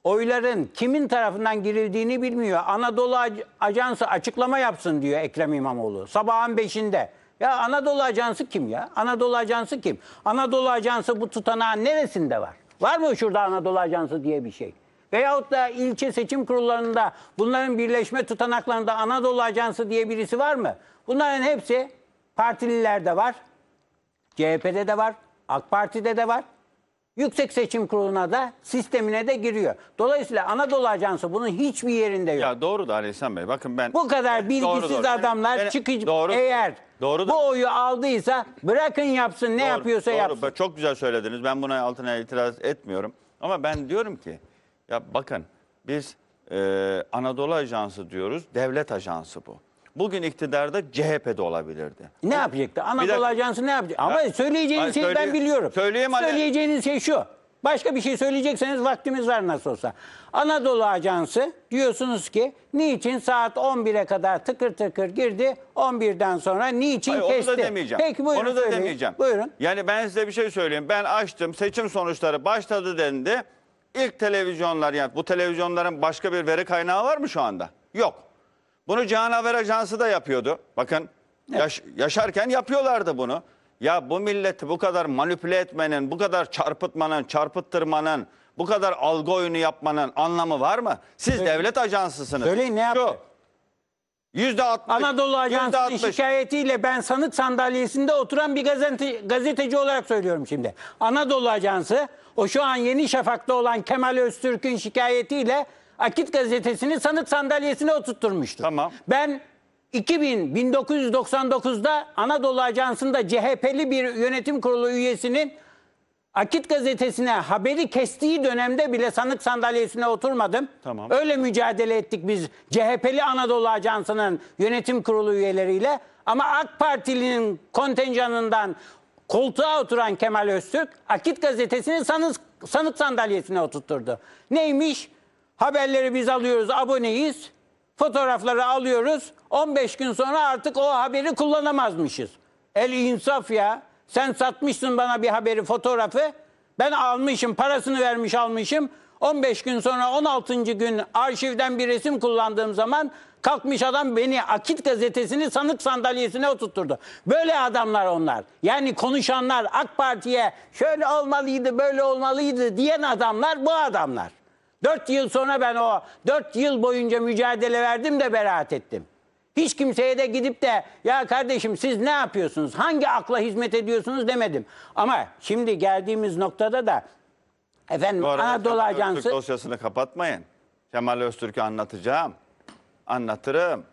Speaker 2: oyların kimin tarafından girildiğini bilmiyor. Anadolu Ajansı açıklama yapsın diyor Ekrem İmamoğlu. Sabahın beşinde. Ya Anadolu Ajansı kim ya? Anadolu Ajansı kim? Anadolu Ajansı bu tutanağın neresinde var? Var mı şurada Anadolu Ajansı diye bir şey? Veyahut da ilçe seçim kurullarında bunların birleşme tutanaklarında Anadolu Ajansı diye birisi var mı? Bunların hepsi partililerde var. CHP'de de var. AK Parti'de de var. Yüksek Seçim Kurulu'na da sistemine de giriyor. Dolayısıyla Anadolu Ajansı bunun hiçbir yerinde yok.
Speaker 1: Ya doğru da Ali İhsan Bey. Bakın
Speaker 2: ben Bu kadar bilgisiz doğru, doğru.
Speaker 1: adamlar ben, çıkıp doğru. eğer Doğrudur. Bu oyu aldıysa bırakın yapsın ne doğru, yapıyorsa doğru. yapsın. Bak, çok güzel söylediniz. Ben buna altına itiraz etmiyorum. Ama ben diyorum ki ya bakın biz e, Anadolu Ajansı diyoruz. Devlet ajansı bu. Bugün iktidarda CHP'de olabilirdi. Ne yapacaktı? Anadolu dakika,
Speaker 2: Ajansı ne yapacak?
Speaker 1: Ama ya, söyleyeceğiniz şeyi söyleye, ben
Speaker 2: biliyorum. Söyleyeyim söyleyeceğiniz hani, şey şu. Başka bir şey söyleyecekseniz vaktimiz var nasıl olsa. Anadolu Ajansı diyorsunuz ki niçin saat 11'e kadar tıkır tıkır girdi 11'den sonra niçin Hayır, kesti? Onu da demeyeceğim. Peki buyurun Onu da söyleyin. demeyeceğim. Buyurun.
Speaker 1: Yani ben size bir şey söyleyeyim. Ben açtım seçim sonuçları başladı dendi. İlk televizyonlar yani bu televizyonların başka bir veri kaynağı var mı şu anda? Yok. Bunu Cihan Haber Ajansı da yapıyordu. Bakın evet. yaş, yaşarken yapıyorlardı bunu. Ya bu milleti bu kadar manipüle etmenin, bu kadar çarpıtmanın, çarpıttırmanın, bu kadar algı oyunu yapmanın anlamı var mı? Siz Söyleyin. devlet ajansısınız. Söyleyin ne yaptı? Yüzde altmış. Anadolu
Speaker 2: Ajansı şikayetiyle ben sanık sandalyesinde oturan bir gazete, gazeteci olarak söylüyorum şimdi. Anadolu Ajansı o şu an Yeni Şafak'ta olan Kemal Öztürk'ün şikayetiyle Akit gazetesini sanık sandalyesine oturtturmuştu. Tamam. Ben 2000 1999'da Anadolu Ajansı'nda CHP'li bir yönetim kurulu üyesinin Akit gazetesine haberi kestiği dönemde bile sanık sandalyesine oturmadım. Tamam. Öyle mücadele ettik biz CHP'li Anadolu Ajansı'nın yönetim kurulu üyeleriyle. Ama AK Partili'nin kontenjanından koltuğa oturan Kemal Öztürk Akit gazetesini sanık, sanık sandalyesine oturtturdu. Neymiş? Haberleri biz alıyoruz, aboneyiz. Fotoğrafları alıyoruz. 15 gün sonra artık o haberi kullanamazmışız. El insaf ya. Sen satmışsın bana bir haberi, fotoğrafı. Ben almışım, parasını vermiş almışım. 15 gün sonra 16. gün arşivden bir resim kullandığım zaman kalkmış adam beni Akit gazetesini sanık sandalyesine oturtturdu. Böyle adamlar onlar. Yani konuşanlar AK Parti'ye şöyle olmalıydı, böyle olmalıydı diyen adamlar bu adamlar. Dört yıl sonra ben o dört yıl boyunca mücadele verdim de beraat ettim. Hiç kimseye de gidip de ya kardeşim siz ne yapıyorsunuz? Hangi akla hizmet ediyorsunuz demedim. Ama
Speaker 1: şimdi geldiğimiz noktada da efendim Bu arada Anadolu Kemal Ajansı... dosyasını kapatmayın. Kemal Öztürk'ü anlatacağım. Anlatırım.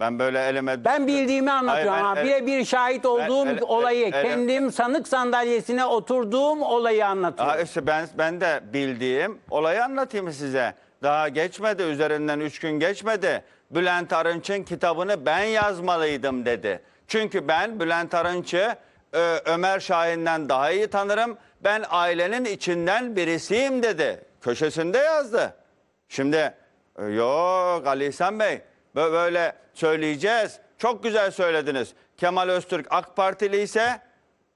Speaker 1: Ben böyle eleme... Ben bildiğimi anlatıyorum ama bire bir şahit olduğum ben, ele, olayı, ele, kendim
Speaker 2: ele, sanık sandalyesine
Speaker 1: oturduğum olayı anlatıyorum. Ha işte ben, ben de bildiğim olayı anlatayım size. Daha geçmedi, üzerinden üç gün geçmedi. Bülent Arınç'ın kitabını ben yazmalıydım dedi. Çünkü ben Bülent Arınç'ı e, Ömer Şahin'den daha iyi tanırım. Ben ailenin içinden birisiyim dedi. Köşesinde yazdı. Şimdi e, yok Ali İhsan Bey böyle söyleyeceğiz. Çok güzel söylediniz. Kemal Öztürk AK Partili ise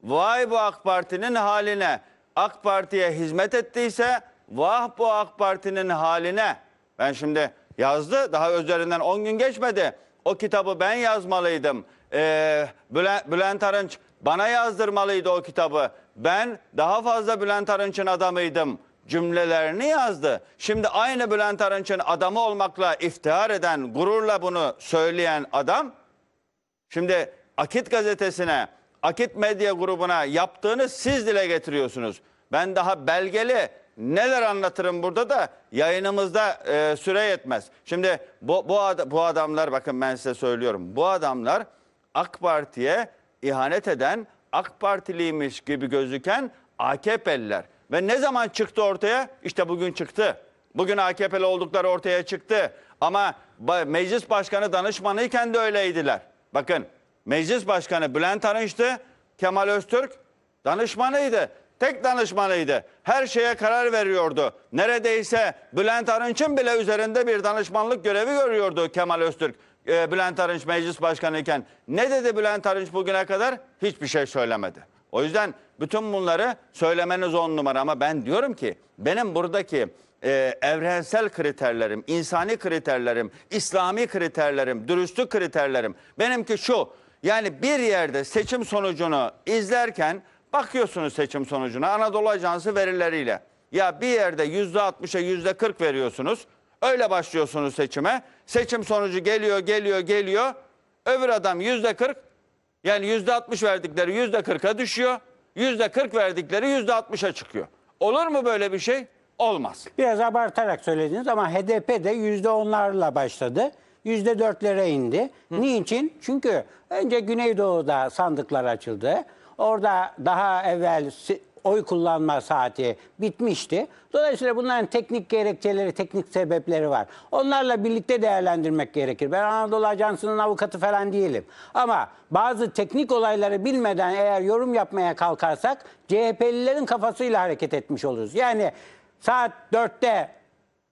Speaker 1: vay bu AK Parti'nin haline. AK Parti'ye hizmet ettiyse vah bu AK Parti'nin haline. Ben şimdi yazdı daha üzerinden 10 gün geçmedi. O kitabı ben yazmalıydım. Ee, Bülent, Bülent Arınç bana yazdırmalıydı o kitabı. Ben daha fazla Bülent Arınç'ın adamıydım cümlelerini yazdı. Şimdi aynı Bülent Arınç'ın adamı olmakla iftihar eden, gururla bunu söyleyen adam şimdi Akit gazetesine, Akit medya grubuna yaptığını siz dile getiriyorsunuz. Ben daha belgeli neler anlatırım burada da yayınımızda e, süre yetmez. Şimdi bu, bu, ad bu adamlar bakın ben size söylüyorum. Bu adamlar AK Parti'ye ihanet eden, AK Partiliymiş gibi gözüken AKP'liler. Ve ne zaman çıktı ortaya? İşte bugün çıktı. Bugün AKP'li oldukları ortaya çıktı. Ama meclis başkanı danışmanıyken de öyleydiler. Bakın meclis başkanı Bülent Arınç'tı. Kemal Öztürk danışmanıydı. Tek danışmanıydı. Her şeye karar veriyordu. Neredeyse Bülent Arınç'ın bile üzerinde bir danışmanlık görevi görüyordu Kemal Öztürk. E, Bülent Arınç meclis başkanı ne dedi Bülent Arınç bugüne kadar? Hiçbir şey söylemedi. O yüzden bütün bunları söylemeniz on numara ama ben diyorum ki benim buradaki e, evrensel kriterlerim, insani kriterlerim, İslami kriterlerim, dürüstlük kriterlerim benimki şu. Yani bir yerde seçim sonucunu izlerken bakıyorsunuz seçim sonucuna Anadolu Ajansı verileriyle. Ya bir yerde yüzde altmışa yüzde kırk veriyorsunuz. Öyle başlıyorsunuz seçime. Seçim sonucu geliyor, geliyor, geliyor. Öbür adam yüzde kırk yani yüzde altmış verdikleri yüzde kırka düşüyor. Yüzde kırk verdikleri yüzde altmışa çıkıyor. Olur mu böyle bir şey? Olmaz.
Speaker 2: Biraz abartarak söylediniz ama HDP de yüzde onlarla başladı. Yüzde dörtlere indi. Hı. Niçin? Çünkü önce Güneydoğu'da sandıklar açıldı. Orada daha evvel oy kullanma saati bitmişti. Dolayısıyla bunların teknik gerekçeleri, teknik sebepleri var. Onlarla birlikte değerlendirmek gerekir. Ben Anadolu Ajansı'nın avukatı falan değilim. Ama bazı teknik olayları bilmeden eğer yorum yapmaya kalkarsak CHP'lilerin kafasıyla hareket etmiş oluruz. Yani saat 4'te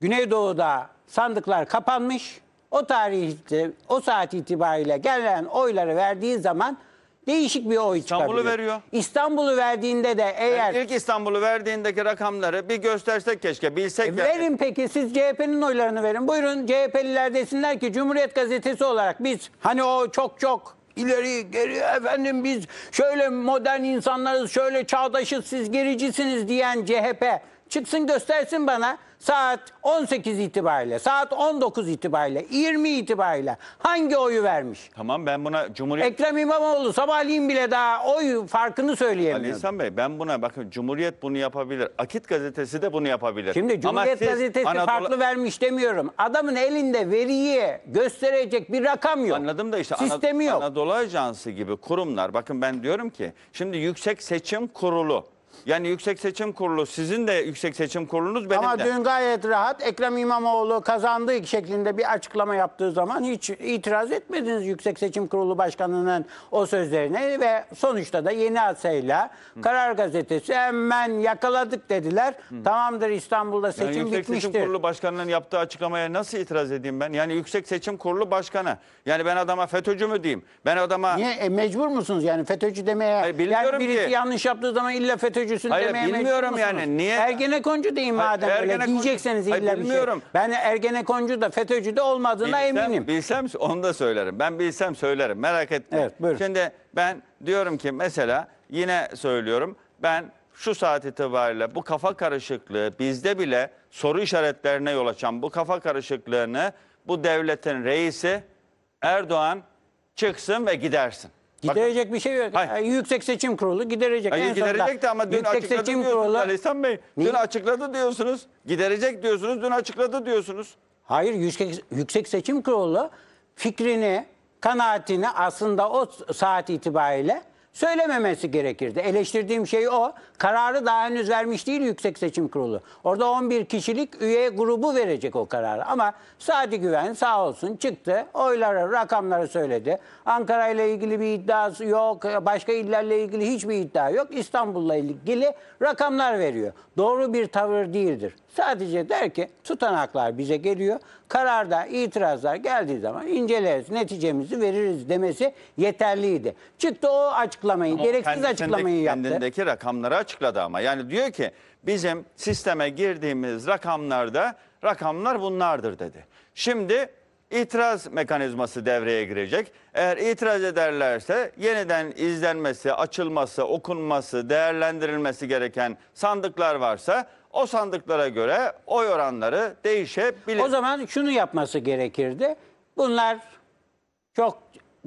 Speaker 2: Güneydoğu'da sandıklar kapanmış. O tarihte, o saat itibariyle gelen oyları verdiği zaman değişik bir oy İstanbul'u veriyor. İstanbul'u verdiğinde de eğer... Yani
Speaker 1: ilk İstanbul'u verdiğindeki rakamları bir göstersek keşke bilsek. E, ya. verin
Speaker 2: peki siz CHP'nin oylarını verin. Buyurun CHP'liler desinler ki Cumhuriyet Gazetesi olarak biz hani o çok çok ileri geri efendim biz şöyle modern insanlarız şöyle çağdaşız siz gericisiniz diyen CHP çıksın göstersin bana saat 18 itibariyle, saat 19 itibariyle, 20 itibariyle hangi oyu vermiş? Tamam ben
Speaker 1: buna Cumhuriyet...
Speaker 2: Ekrem İmamoğlu sabahleyin bile daha oy farkını söyleyemiyorum. Ali
Speaker 1: İhsan Bey ben buna bakın Cumhuriyet bunu yapabilir. Akit gazetesi de bunu yapabilir. Şimdi Cumhuriyet siz, gazetesi Anadolu... farklı
Speaker 2: vermiş demiyorum. Adamın elinde veriyi
Speaker 1: gösterecek bir rakam yok. Anladım da işte Sistemi Anad yok. Anadolu Ajansı gibi kurumlar bakın ben diyorum ki şimdi Yüksek Seçim Kurulu yani Yüksek Seçim Kurulu sizin de Yüksek Seçim Kurulunuz benim Ama de. dün
Speaker 2: gayet rahat Ekrem İmamoğlu kazandığı şeklinde bir açıklama yaptığı zaman hiç itiraz etmediniz Yüksek Seçim Kurulu Başkanı'nın o sözlerine ve sonuçta da Yeni Asya'yla Karar Gazetesi hemen yakaladık dediler. Tamamdır İstanbul'da seçim yani Yüksek bitmiştir. Seçim Kurulu
Speaker 1: Başkanı'nın yaptığı açıklamaya nasıl itiraz edeyim ben? Yani Yüksek Seçim Kurulu Başkanı. Yani ben adama FETÖ'cü mü diyeyim? Ben adama... Niye?
Speaker 2: E, mecbur musunuz yani FETÖ'cü demeye? Hayır, bilmiyorum yani birisi ki.
Speaker 1: yanlış yaptığı zaman illa FETÖ'cü
Speaker 2: Ergenekoncusun Hayır, demeye bilmiyorum yani. musunuz? Niye- Ergenekoncu deyin Hayır, madem öyle. Ergenekon- Diyecekseniz illa Hayır, bir şey. bilmiyorum. Ben
Speaker 1: Ergenekoncu da FETÖ'cü de olmadığına Bilsem- eminim. Bilsem onu da söylerim. Ben bilsem söylerim. Merak etme. Evet, buyurun. Şimdi ben diyorum ki mesela yine söylüyorum. Ben şu saat itibariyle bu kafa karışıklığı bizde bile soru işaretlerine yol açan bu kafa karışıklığını bu devletin reisi Erdoğan çıksın ve gidersin. Giderecek bir şey yok. Hayır. Yüksek Seçim Kurulu giderecek. Hayır, en giderecek sonunda. de ama dün Yüksek açıkladı Seçim diyorsunuz Kurulu... Aleyhisselam Bey. Niye? Dün açıkladı diyorsunuz. Giderecek diyorsunuz. Dün açıkladı
Speaker 2: diyorsunuz. Hayır Yüksek, yüksek Seçim Kurulu fikrini, kanaatini aslında o saat itibariyle söylememesi gerekirdi. Eleştirdiğim şey o. Kararı daha henüz vermiş değil Yüksek Seçim Kurulu. Orada 11 kişilik üye grubu verecek o kararı. Ama Sadi Güven sağ olsun çıktı. Oyları, rakamları söyledi. Ankara ile ilgili bir iddiası yok. Başka illerle ilgili hiçbir iddia yok. İstanbul'la ilgili rakamlar veriyor. Doğru bir tavır değildir. Sadece der ki tutanaklar bize geliyor. Kararda itirazlar geldiği zaman inceleriz, neticemizi veririz demesi yeterliydi. Çıktı o açıklamayı, Ama gereksiz açıklamayı yaptı. Kendindeki
Speaker 1: rakamları açıkladı ama. Yani diyor ki bizim sisteme girdiğimiz rakamlarda rakamlar bunlardır dedi. Şimdi itiraz mekanizması devreye girecek. Eğer itiraz ederlerse yeniden izlenmesi, açılması, okunması, değerlendirilmesi gereken sandıklar varsa o sandıklara göre oy oranları değişebilir. O zaman
Speaker 2: şunu yapması gerekirdi. Bunlar çok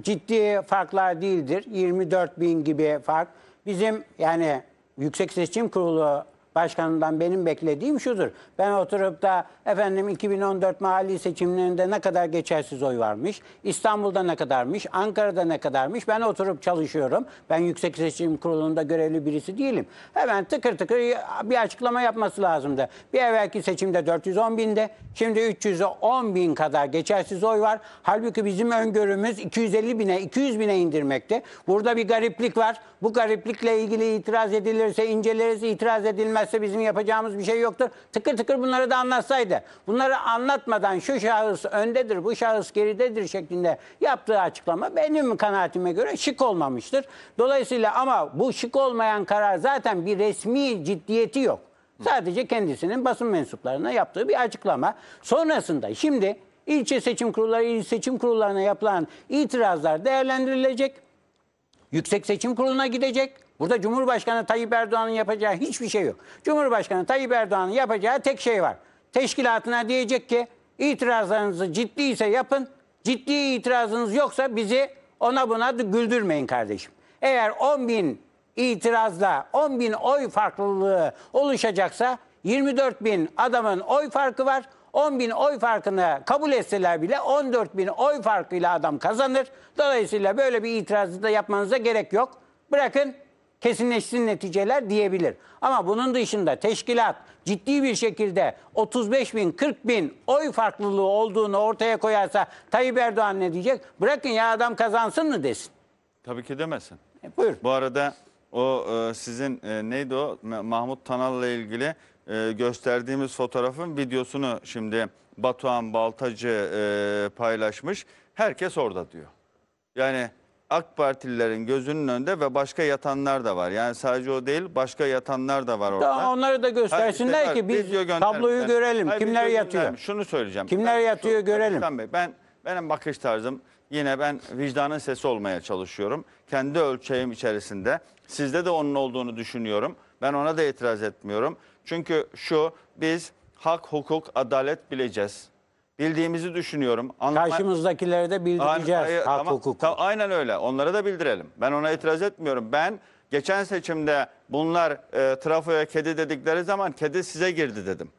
Speaker 2: ciddi farklar değildir. 24 bin gibi fark. Bizim yani Yüksek Seçim Kurulu başkanından benim beklediğim şudur. Ben oturup da efendim 2014 mahalli seçimlerinde ne kadar geçersiz oy varmış, İstanbul'da ne kadarmış, Ankara'da ne kadarmış ben oturup çalışıyorum. Ben Yüksek Seçim Kurulu'nda görevli birisi değilim. Hemen tıkır tıkır bir açıklama yapması lazımdı. Bir evvelki seçimde 410 binde, şimdi 310 bin kadar geçersiz oy var. Halbuki bizim öngörümüz 250 bine, 200 bine indirmekte. Burada bir gariplik var. Bu gariplikle ilgili itiraz edilirse inceleriz, itiraz edilmez gelse bizim yapacağımız bir şey yoktur. Tıkır tıkır bunları da anlatsaydı. Bunları anlatmadan şu şahıs öndedir, bu şahıs geridedir şeklinde yaptığı açıklama benim kanaatime göre şık olmamıştır. Dolayısıyla ama bu şık olmayan karar zaten bir resmi ciddiyeti yok. Sadece kendisinin basın mensuplarına yaptığı bir açıklama. Sonrasında şimdi ilçe seçim kurulları, il seçim kurullarına yapılan itirazlar değerlendirilecek. Yüksek Seçim Kurulu'na gidecek. Burada Cumhurbaşkanı Tayyip Erdoğan'ın yapacağı hiçbir şey yok. Cumhurbaşkanı Tayyip Erdoğan'ın yapacağı tek şey var. Teşkilatına diyecek ki itirazlarınızı ciddiyse yapın. Ciddi itirazınız yoksa bizi ona buna güldürmeyin kardeşim. Eğer 10 bin itirazla 10 bin oy farklılığı oluşacaksa 24 bin adamın oy farkı var. 10 bin oy farkını kabul etseler bile 14 bin oy farkıyla adam kazanır. Dolayısıyla böyle bir itirazı da yapmanıza gerek yok. Bırakın kesinleşsin neticeler diyebilir. Ama bunun dışında teşkilat ciddi bir şekilde 35 bin 40 bin oy farklılığı olduğunu ortaya koyarsa Tayyip Erdoğan ne diyecek? Bırakın ya adam kazansın mı
Speaker 1: desin. Tabii ki demesin. E, buyur. Bu arada o e, sizin e, neydi o Mahmut Tanal'la ilgili e, gösterdiğimiz fotoğrafın videosunu şimdi Batuhan Baltacı paylaşmış. Herkes orada diyor. Yani AK Partililerin gözünün önünde ve başka yatanlar da var. Yani sadece o değil başka yatanlar da var orada. Daha onları da göstersinler işte, ki biz tabloyu görelim. Hayır, Kimler yatıyor? Şunu söyleyeceğim. Kimler ben, yatıyor şu, görelim. Hakan Bey, ben benim bakış tarzım yine ben vicdanın sesi olmaya çalışıyorum. Kendi ölçeğim içerisinde. Sizde de onun olduğunu düşünüyorum. Ben ona da itiraz etmiyorum. Çünkü şu biz hak, hukuk, adalet bileceğiz. Bildiğimizi düşünüyorum. Anlama... Karşımızdakileri de bildireceğiz Aynı, hak hukuku. Tam, aynen öyle. Onlara da bildirelim. Ben ona itiraz etmiyorum. Ben geçen seçimde bunlar e, trafoya kedi dedikleri zaman kedi size girdi dedim.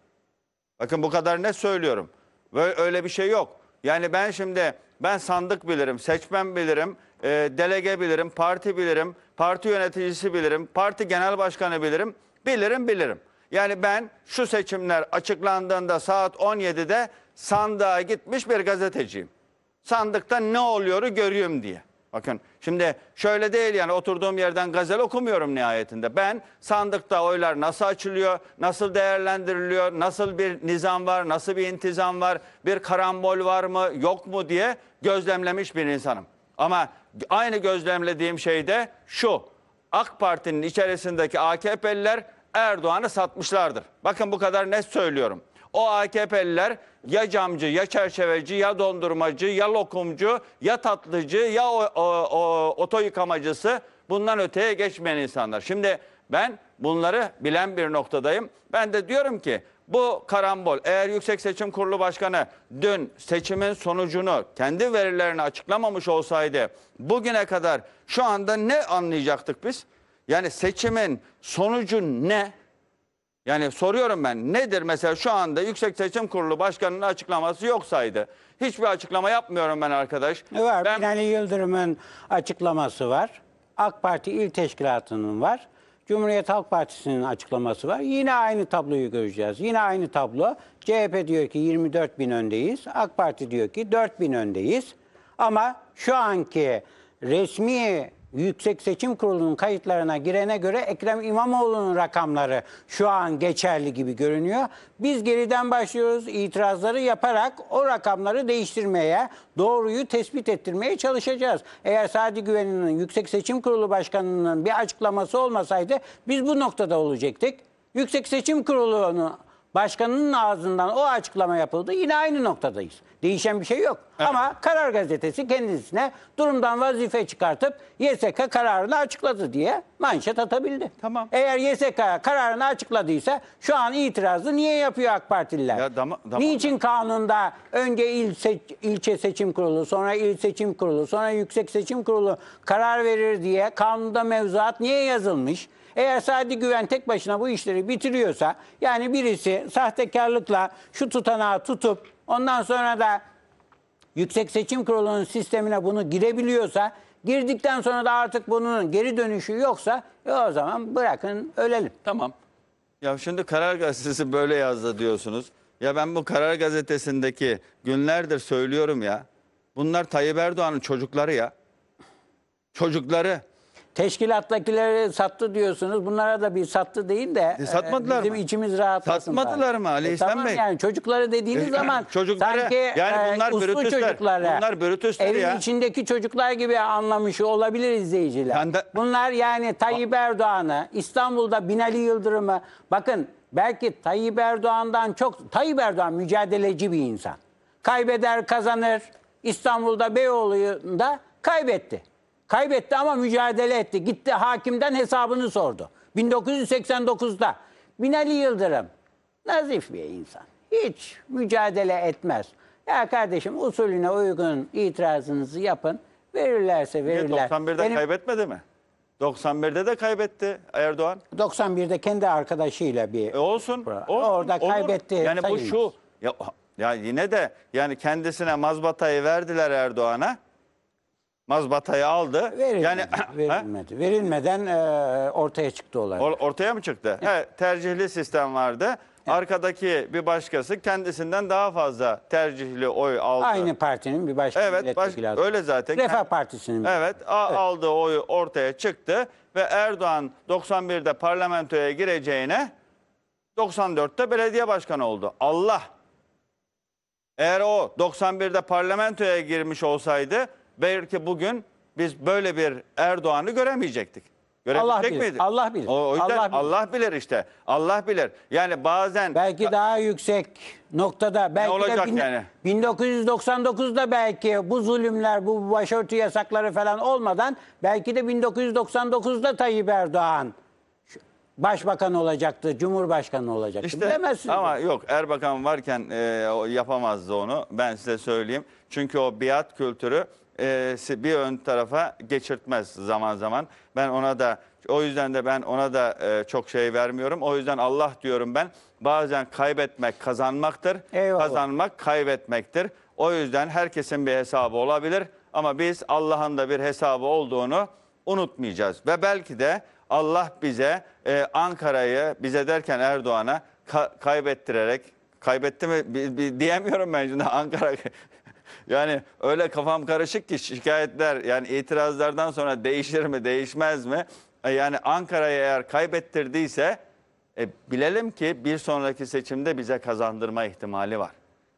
Speaker 1: Bakın bu kadar ne söylüyorum. Böyle, öyle bir şey yok. Yani ben şimdi ben sandık bilirim, seçmen bilirim, e, delege bilirim, parti bilirim, parti yöneticisi bilirim, parti genel başkanı bilirim, bilirim bilirim. Yani ben şu seçimler açıklandığında saat 17'de sandığa gitmiş bir gazeteciyim. Sandıkta ne oluyoru görüyorum diye. Bakın şimdi şöyle değil yani oturduğum yerden gazel okumuyorum nihayetinde. Ben sandıkta oylar nasıl açılıyor, nasıl değerlendiriliyor, nasıl bir nizam var, nasıl bir intizam var, bir karambol var mı, yok mu diye gözlemlemiş bir insanım. Ama aynı gözlemlediğim şey de şu. AK Parti'nin içerisindeki AKP'liler Erdoğan'ı satmışlardır. Bakın bu kadar net söylüyorum. O AKP'liler ya camcı, ya çerçeveci, ya dondurmacı, ya lokumcu, ya tatlıcı, ya o, o, o, oto yıkamacısı bundan öteye geçmeyen insanlar. Şimdi ben bunları bilen bir noktadayım. Ben de diyorum ki bu karambol eğer Yüksek Seçim Kurulu Başkanı dün seçimin sonucunu kendi verilerini açıklamamış olsaydı bugüne kadar şu anda ne anlayacaktık biz? Yani seçimin sonucu ne? Yani soruyorum ben nedir mesela şu anda Yüksek Seçim Kurulu Başkanı'nın açıklaması yoksaydı. Hiçbir açıklama yapmıyorum ben arkadaş.
Speaker 2: Ne var? Ben... Binali Yıldırım'ın açıklaması var. AK Parti İl Teşkilatı'nın var. Cumhuriyet Halk Partisi'nin açıklaması var. Yine aynı tabloyu göreceğiz. Yine aynı tablo. CHP diyor ki 24 bin öndeyiz. AK Parti diyor ki 4 bin öndeyiz. Ama şu anki resmi Yüksek Seçim Kurulu'nun kayıtlarına girene göre Ekrem İmamoğlu'nun rakamları şu an geçerli gibi görünüyor. Biz geriden başlıyoruz itirazları yaparak o rakamları değiştirmeye, doğruyu tespit ettirmeye çalışacağız. Eğer Sadi Güven'in Yüksek Seçim Kurulu Başkanı'nın bir açıklaması olmasaydı biz bu noktada olacaktık. Yüksek Seçim Kurulu'nun Başkanının ağzından o açıklama yapıldı. Yine aynı noktadayız. Değişen bir şey yok. Evet. Ama Karar Gazetesi kendisine durumdan vazife çıkartıp YSK kararını açıkladı diye manşet atabildi. Tamam. Eğer YSK kararını açıkladıysa şu an itirazı niye yapıyor AK Partililer? Ya dama, dama, Niçin kanunda önce il seç, ilçe seçim kurulu, sonra il seçim kurulu, sonra yüksek seçim kurulu karar verir diye kanunda mevzuat niye yazılmış? Eğer Sadi Güven tek başına bu işleri bitiriyorsa yani birisi sahtekarlıkla şu tutanağı tutup ondan sonra da Yüksek Seçim Kurulu'nun sistemine bunu girebiliyorsa girdikten sonra da artık bunun geri dönüşü yoksa e o zaman bırakın ölelim.
Speaker 1: Tamam. Ya şimdi Karar Gazetesi böyle yazdı diyorsunuz. Ya ben bu Karar Gazetesi'ndeki günlerdir söylüyorum ya. Bunlar Tayyip Erdoğan'ın çocukları ya. Çocukları. Teşkilattakileri sattı diyorsunuz. Bunlara da bir sattı
Speaker 2: deyin de E, satmadılar bizim mı? içimiz rahatlasın. Satmadılar bari. mı Ali e, İhsan tamam Bey? yani çocukları dediğiniz E, zaman çocuklara- sanki yani yani e, bunlar bunlar uslu bürotüsler. çocuklar. ya. Evin içindeki çocuklar gibi anlamış olabilir izleyiciler. Ben de- Bunlar yani Tayyip Erdoğan'ı, İstanbul'da Binali Yıldırım'ı bakın belki Tayyip Erdoğan'dan çok Tayyip Erdoğan mücadeleci bir insan. Kaybeder kazanır. İstanbul'da Beyoğlu'nda kaybetti. Kaybetti ama mücadele etti. Gitti hakimden hesabını sordu. 1989'da Binali Yıldırım nazif bir insan. Hiç mücadele etmez. Ya kardeşim usulüne uygun itirazınızı yapın. Verirlerse verirler. 91'de Benim, kaybetmedi
Speaker 1: mi? 91'de de kaybetti Erdoğan.
Speaker 2: 91'de kendi arkadaşıyla bir
Speaker 1: e olsun. Ol, orada olur. kaybetti. Yani sayılır. bu şu ya, ya yine de yani kendisine mazbatayı verdiler Erdoğan'a mazbatayı aldı. Verilmedi, yani verilmedi. Verilmeden e, ortaya çıktı olay. Or ortaya mı çıktı? Evet. He, tercihli sistem vardı. Evet. Arkadaki bir başkası kendisinden daha fazla tercihli oy aldı. Aynı partinin bir başkası. evet, baş öyle zaten. Refah Partisi'nin. Evet, evet, aldığı oy ortaya çıktı ve Erdoğan 91'de parlamentoya gireceğine 94'te belediye başkanı oldu. Allah! Eğer o 91'de parlamentoya girmiş olsaydı belki bugün biz böyle bir Erdoğan'ı göremeyecektik. Allah bilir. Miydi? Allah bilir. O, o yüzden Allah Allah bilir işte. Allah bilir. Yani bazen belki daha yüksek noktada belki ne olacak de bin, yani?
Speaker 2: 1999'da belki bu zulümler, bu başörtü yasakları falan olmadan belki de 1999'da Tayyip Erdoğan başbakan olacaktı, cumhurbaşkanı olacaktı. İşte, Bilemezsiniz. Ama
Speaker 1: yok Erbakan varken e, yapamazdı onu ben size söyleyeyim. Çünkü o biat kültürü e, bir ön tarafa geçirtmez zaman zaman. Ben ona da o yüzden de ben ona da e, çok şey vermiyorum. O yüzden Allah diyorum ben bazen kaybetmek kazanmaktır. Eyvallah. Kazanmak kaybetmektir. O yüzden herkesin bir hesabı olabilir ama biz Allah'ın da bir hesabı olduğunu unutmayacağız. Ve belki de Allah bize e, Ankara'yı bize derken Erdoğan'a ka kaybettirerek kaybetti mi bi, diyemiyorum ben şimdi Ankara yani öyle kafam karışık ki şikayetler yani itirazlardan sonra değişir mi değişmez mi? E, yani Ankara'yı eğer kaybettirdiyse e, bilelim ki bir sonraki seçimde bize kazandırma ihtimali var.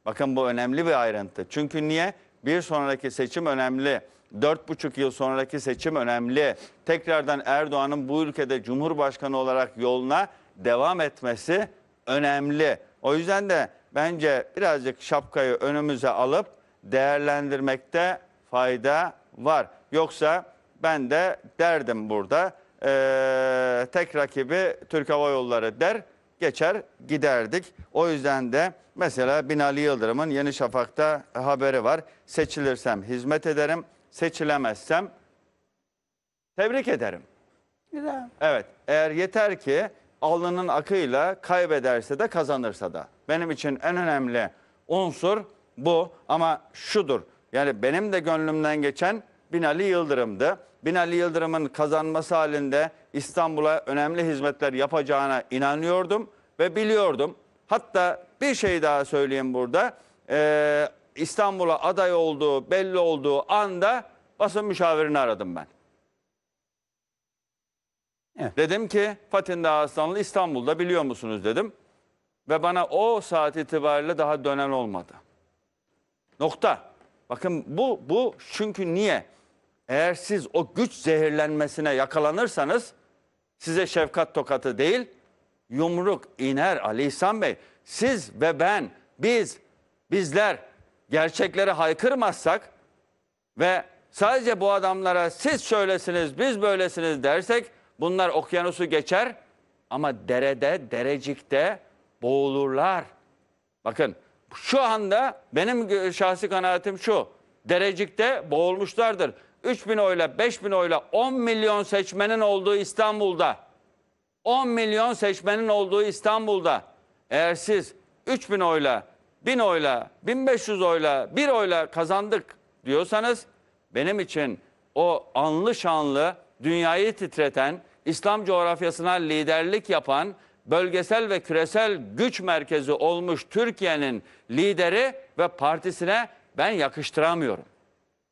Speaker 1: Bakın bu önemli bir ayrıntı. Çünkü niye? Bir sonraki seçim önemli. Dört buçuk yıl sonraki seçim önemli. Tekrardan Erdoğan'ın bu ülkede Cumhurbaşkanı olarak yoluna devam etmesi önemli. O yüzden de bence birazcık şapkayı önümüze alıp değerlendirmekte fayda var. Yoksa ben de derdim burada e, tek rakibi Türk Hava Yolları der geçer giderdik. O yüzden de mesela Binali Yıldırım'ın Yeni Şafak'ta haberi var. Seçilirsem hizmet ederim, seçilemezsem tebrik ederim. Güzel. Evet, eğer yeter ki alnının akıyla kaybederse de kazanırsa da. Benim için en önemli unsur bu ama şudur. Yani benim de gönlümden geçen Binali Yıldırım'dı. Binali Yıldırım'ın kazanması halinde İstanbul'a önemli hizmetler yapacağına inanıyordum ve biliyordum. Hatta bir şey daha söyleyeyim burada. Ee, İstanbul'a aday olduğu belli olduğu anda basın müşavirini aradım ben. Evet. Dedim ki Fatih Dağ Aslanlı İstanbul'da biliyor musunuz dedim. Ve bana o saat itibariyle daha dönen olmadı. Nokta. Bakın bu, bu çünkü niye? Eğer siz o güç zehirlenmesine yakalanırsanız size şefkat tokatı değil yumruk iner Ali İhsan Bey. Siz ve ben, biz, bizler gerçekleri haykırmazsak ve sadece bu adamlara siz şöylesiniz, biz böylesiniz dersek bunlar okyanusu geçer ama derede, derecikte boğulurlar. Bakın şu anda benim şahsi kanaatim şu. Derecik'te boğulmuşlardır. 3 bin oyla, 5 bin oyla 10 milyon seçmenin olduğu İstanbul'da 10 milyon seçmenin olduğu İstanbul'da eğer siz 3 bin oyla, 1000 oyla, 1500 oyla, 1 oyla kazandık diyorsanız benim için o anlı şanlı dünyayı titreten, İslam coğrafyasına liderlik yapan bölgesel ve küresel güç merkezi olmuş Türkiye'nin lideri ve partisine ben yakıştıramıyorum.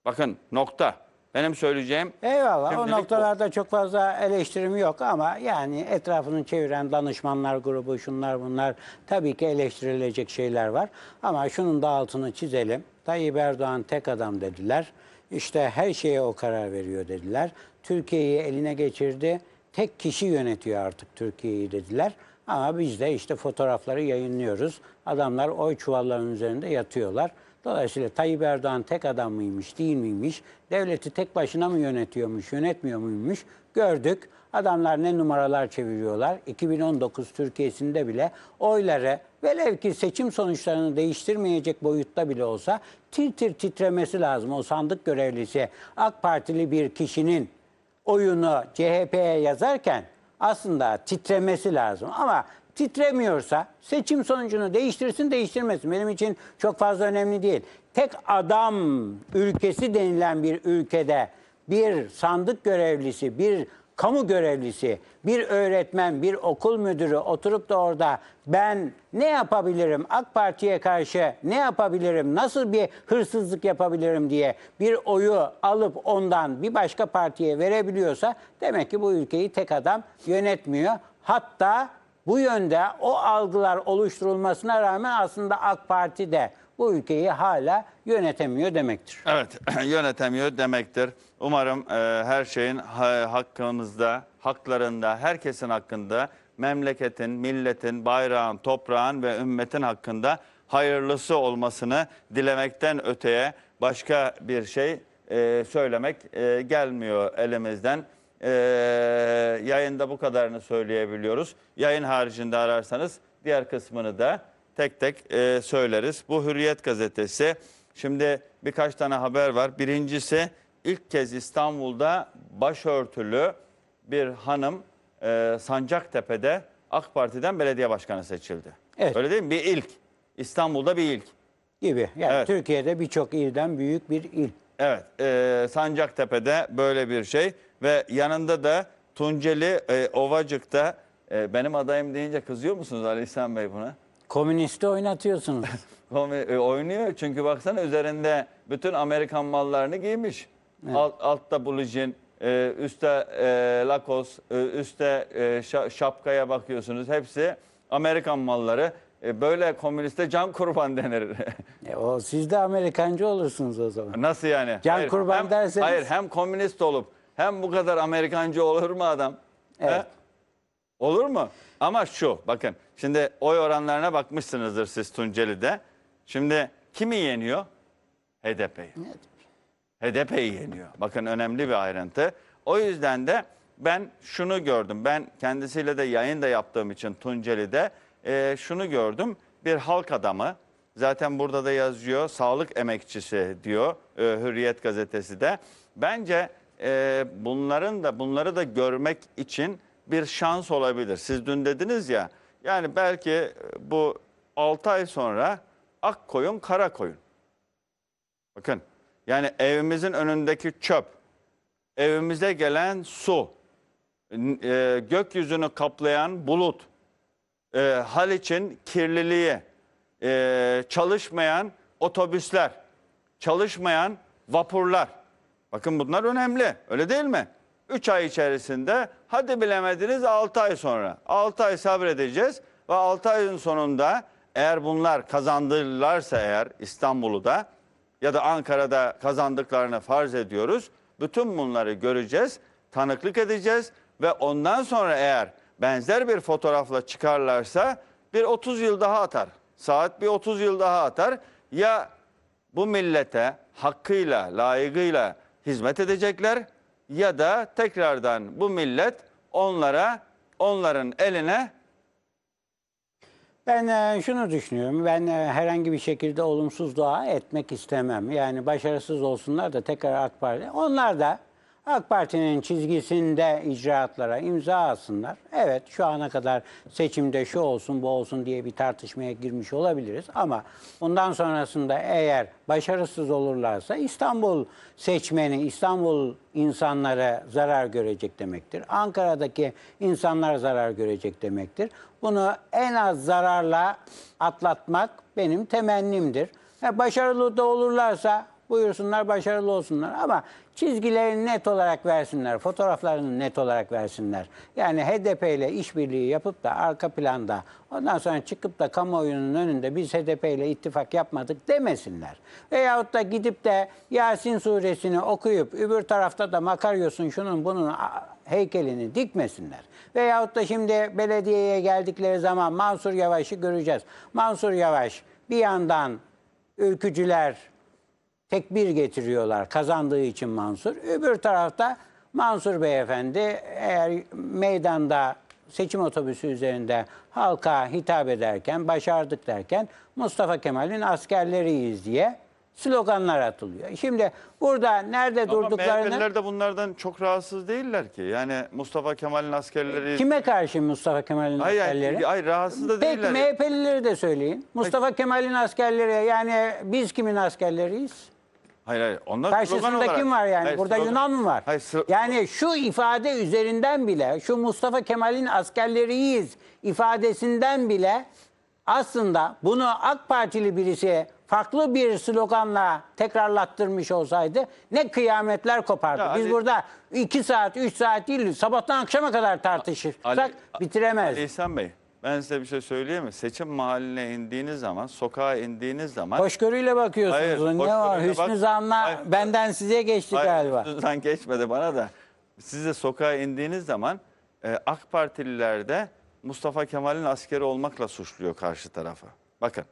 Speaker 1: Bakın nokta. Benim söyleyeceğim.
Speaker 2: Eyvallah. o noktalarda bu. çok fazla eleştirim yok ama yani etrafını çeviren danışmanlar grubu şunlar bunlar tabii ki eleştirilecek şeyler var. Ama şunun da altını çizelim. Tayyip Erdoğan tek adam dediler. İşte her şeye o karar veriyor dediler. Türkiye'yi eline geçirdi. Tek kişi yönetiyor artık Türkiye'yi dediler. Ama biz de işte fotoğrafları yayınlıyoruz. Adamlar oy çuvallarının üzerinde yatıyorlar. Dolayısıyla Tayyip Erdoğan tek adam mıymış, değil miymiş? Devleti tek başına mı yönetiyormuş, yönetmiyor muymuş? Gördük. Adamlar ne numaralar çeviriyorlar. 2019 Türkiye'sinde bile oylara, velev ki seçim sonuçlarını değiştirmeyecek boyutta bile olsa tir tir titremesi lazım. O sandık görevlisi AK Partili bir kişinin oyunu CHP'ye yazarken aslında titremesi lazım. Ama titremiyorsa seçim sonucunu değiştirsin değiştirmesin benim için çok fazla önemli değil. Tek adam ülkesi denilen bir ülkede bir sandık görevlisi, bir kamu görevlisi, bir öğretmen, bir okul müdürü oturup da orada ben ne yapabilirim, AK Parti'ye karşı ne yapabilirim, nasıl bir hırsızlık yapabilirim diye bir oyu alıp ondan bir başka partiye verebiliyorsa demek ki bu ülkeyi tek adam yönetmiyor. Hatta bu yönde o algılar oluşturulmasına rağmen aslında AK Parti de bu ülkeyi hala yönetemiyor
Speaker 1: demektir. Evet yönetemiyor demektir. Umarım e, her şeyin hakkımızda, haklarında, herkesin hakkında memleketin, milletin, bayrağın, toprağın ve ümmetin hakkında hayırlısı olmasını dilemekten öteye başka bir şey e, söylemek e, gelmiyor elimizden. E, yayında bu kadarını söyleyebiliyoruz. Yayın haricinde ararsanız diğer kısmını da tek tek e, söyleriz. Bu Hürriyet gazetesi. Şimdi birkaç tane haber var. Birincisi ilk kez İstanbul'da başörtülü bir hanım e, Sancaktepe'de AK Parti'den belediye başkanı seçildi. Evet. Öyle değil mi? Bir ilk. İstanbul'da bir ilk. Gibi. Yani evet.
Speaker 2: Türkiye'de birçok ilden büyük bir il.
Speaker 1: Evet. E, Sancaktepe'de böyle bir şey ve yanında da Tunceli e, Ovacık'ta e, benim adayım deyince kızıyor musunuz Ali İhsan Bey buna? Komünisti oynatıyorsunuz. E, oynuyor çünkü baksana üzerinde bütün Amerikan mallarını giymiş. Alt, altta bulujin, e, üstte e, lakos, üstte şapkaya bakıyorsunuz. Hepsi Amerikan malları. böyle komüniste can kurban denir. E,
Speaker 2: o, siz de Amerikancı olursunuz o zaman.
Speaker 1: Nasıl yani? Can kurban hem, derseniz- Hayır hem komünist olup hem bu kadar Amerikancı olur mu adam? Evet. He? Olur mu? Ama şu bakın şimdi oy oranlarına bakmışsınızdır siz Tunceli'de. Şimdi kimi yeniyor? HDP'yi. HDP'yi yeniyor. Bakın önemli bir ayrıntı. O yüzden de ben şunu gördüm. Ben kendisiyle de yayın da yaptığım için Tunceli'de e, şunu gördüm. Bir halk adamı zaten burada da yazıyor sağlık emekçisi diyor e, Hürriyet gazetesi de. Bence e, bunların da bunları da görmek için bir şans olabilir. Siz dün dediniz ya yani belki e, bu 6 ay sonra ak koyun kara koyun. Bakın yani evimizin önündeki çöp, evimize gelen su, e, gökyüzünü kaplayan bulut, e, için kirliliği, e, çalışmayan otobüsler, çalışmayan vapurlar. Bakın bunlar önemli öyle değil mi? 3 ay içerisinde hadi bilemediniz 6 ay sonra. 6 ay sabredeceğiz ve 6 ayın sonunda eğer bunlar kazandırırlarsa eğer İstanbul'u da ya da Ankara'da kazandıklarını farz ediyoruz. Bütün bunları göreceğiz, tanıklık edeceğiz ve ondan sonra eğer benzer bir fotoğrafla çıkarlarsa bir 30 yıl daha atar. Saat bir 30 yıl daha atar. Ya bu millete hakkıyla, layığıyla hizmet edecekler ya da tekrardan bu millet onlara, onların eline
Speaker 2: ben e, şunu düşünüyorum. Ben e, herhangi bir şekilde olumsuz dua etmek istemem. Yani başarısız olsunlar da tekrar AK Parti. Onlar da AK Parti'nin çizgisinde icraatlara imza atsınlar. Evet şu ana kadar seçimde şu olsun bu olsun diye bir tartışmaya girmiş olabiliriz. Ama bundan sonrasında eğer başarısız olurlarsa İstanbul seçmeni, İstanbul insanlara zarar görecek demektir. Ankara'daki insanlar zarar görecek demektir. Bunu en az zararla atlatmak benim temennimdir. Başarılı da olurlarsa Buyursunlar başarılı olsunlar ama çizgilerini net olarak versinler, fotoğraflarını net olarak versinler. Yani HDP ile işbirliği yapıp da arka planda ondan sonra çıkıp da kamuoyunun önünde biz HDP ile ittifak yapmadık demesinler. Veyahut da gidip de Yasin suresini okuyup öbür tarafta da Makaryos'un şunun bunun heykelini dikmesinler. Veyahut da şimdi belediyeye geldikleri zaman Mansur Yavaş'ı göreceğiz. Mansur Yavaş bir yandan ülkücüler tekbir getiriyorlar kazandığı için Mansur. Öbür tarafta Mansur Beyefendi eğer meydanda seçim otobüsü üzerinde halka hitap ederken, başardık derken Mustafa Kemal'in askerleriyiz
Speaker 1: diye sloganlar atılıyor. Şimdi burada nerede Ama durduklarını... Ama de bunlardan çok rahatsız değiller ki. Yani Mustafa Kemal'in askerleri... Kime
Speaker 2: karşı Mustafa Kemal'in
Speaker 1: hayır, askerleri? Hayır, hayır rahatsız da değiller. Peki MHP'lileri de söyleyin.
Speaker 2: Mustafa Kemal'in askerleri yani biz kimin askerleriyiz?
Speaker 1: Hayır hayır. Onlar Karşısında olarak... kim var yani? Hayır, Burada slogan. Yunan mı var? Hayır, sl...
Speaker 2: Yani şu ifade üzerinden bile şu Mustafa Kemal'in askerleriyiz ifadesinden bile aslında bunu AK Partili birisi farklı bir sloganla tekrarlattırmış olsaydı ne kıyametler kopardı. Ya Biz Ali, burada
Speaker 1: 2 saat, 3 saat değil sabahtan akşama kadar tartışırsak Ali, bitiremez. Ali İhsan Bey ben size bir şey söyleyeyim mi? Seçim mahalline indiğiniz zaman, sokağa indiğiniz zaman... Hoşgörüyle
Speaker 2: bakıyorsunuz. Hayır, ne var? Hüsnü bak... Zan'la
Speaker 1: benden size geçti hayır, galiba. Hüsnü Zan geçmedi bana da. Siz de sokağa indiğiniz zaman e, AK Partililer de Mustafa Kemal'in askeri olmakla suçluyor karşı tarafa. Bakın.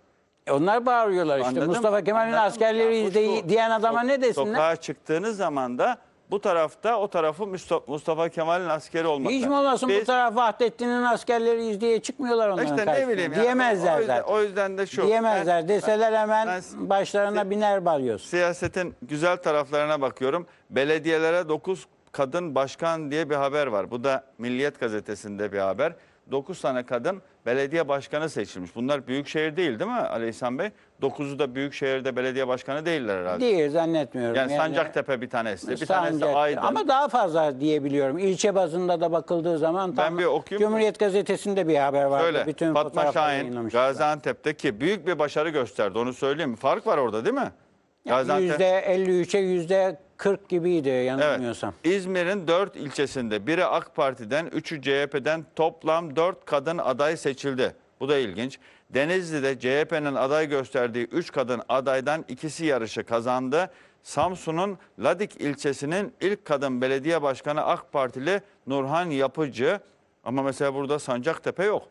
Speaker 1: E onlar bağırıyorlar işte. Anladın Mustafa Kemal'in askerleri diyen adama so ne desinler? Sokağa çıktığınız zaman da bu tarafta o tarafı Mustafa, Mustafa Kemal'in askeri olmakta. Hiç mi olmasın Biz, bu
Speaker 2: taraf Vahdettin'in askerleri diye çıkmıyorlar onların işte karşısına. ne bileyim ya, Diyemezler o yüzden, zaten. O
Speaker 1: yüzden de şu. Diyemezler ben, deseler hemen ben, başlarına ben, biner balıyoruz. Siyasetin güzel taraflarına bakıyorum. Belediyelere 9 kadın başkan diye bir haber var. Bu da Milliyet gazetesinde bir haber. 9 tane kadın belediye başkanı seçilmiş. Bunlar büyükşehir değil değil mi Aleyhsan Bey? Dokuzu da büyükşehirde belediye başkanı değiller herhalde. Değil
Speaker 2: zannetmiyorum. Yani, yani Sancaktepe
Speaker 1: bir tanesi, bir tanesi Aydın. Ama daha
Speaker 2: fazla diyebiliyorum. İlçe bazında da bakıldığı zaman tam ben bir okuyayım Cumhuriyet mı? Gazetesi'nde bir haber var. Öyle, Bütün Fatma Şahin
Speaker 1: Gaziantep'teki büyük bir başarı gösterdi onu söyleyeyim. Fark var orada değil mi? Ya zaten-
Speaker 2: %53'e %40
Speaker 1: gibiydi yanılmıyorsam. İzmir'in 4 ilçesinde biri AK Parti'den, 3'ü CHP'den toplam 4 kadın aday seçildi. Bu da ilginç. Denizli'de CHP'nin aday gösterdiği 3 kadın adaydan ikisi yarışı kazandı. Samsun'un Ladik ilçesinin ilk kadın belediye başkanı AK Partili Nurhan Yapıcı. Ama mesela burada Sancaktepe yok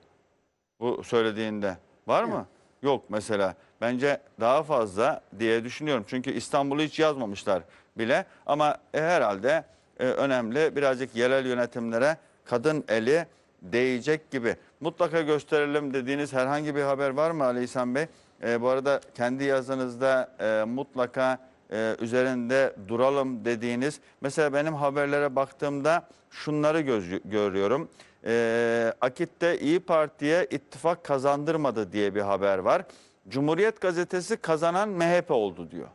Speaker 1: bu söylediğinde. Var mı? Yok mesela bence daha fazla diye düşünüyorum. Çünkü İstanbul'u hiç yazmamışlar bile ama e, herhalde e, önemli birazcık yerel yönetimlere kadın eli değecek gibi. Mutlaka gösterelim dediğiniz herhangi bir haber var mı Ali İhsan Bey? E, bu arada kendi yazınızda e, mutlaka e, üzerinde duralım dediğiniz. Mesela benim haberlere baktığımda şunları göz, görüyorum. E, Akit'te İyi Parti'ye ittifak kazandırmadı diye bir haber var. Cumhuriyet gazetesi kazanan MHP oldu diyor.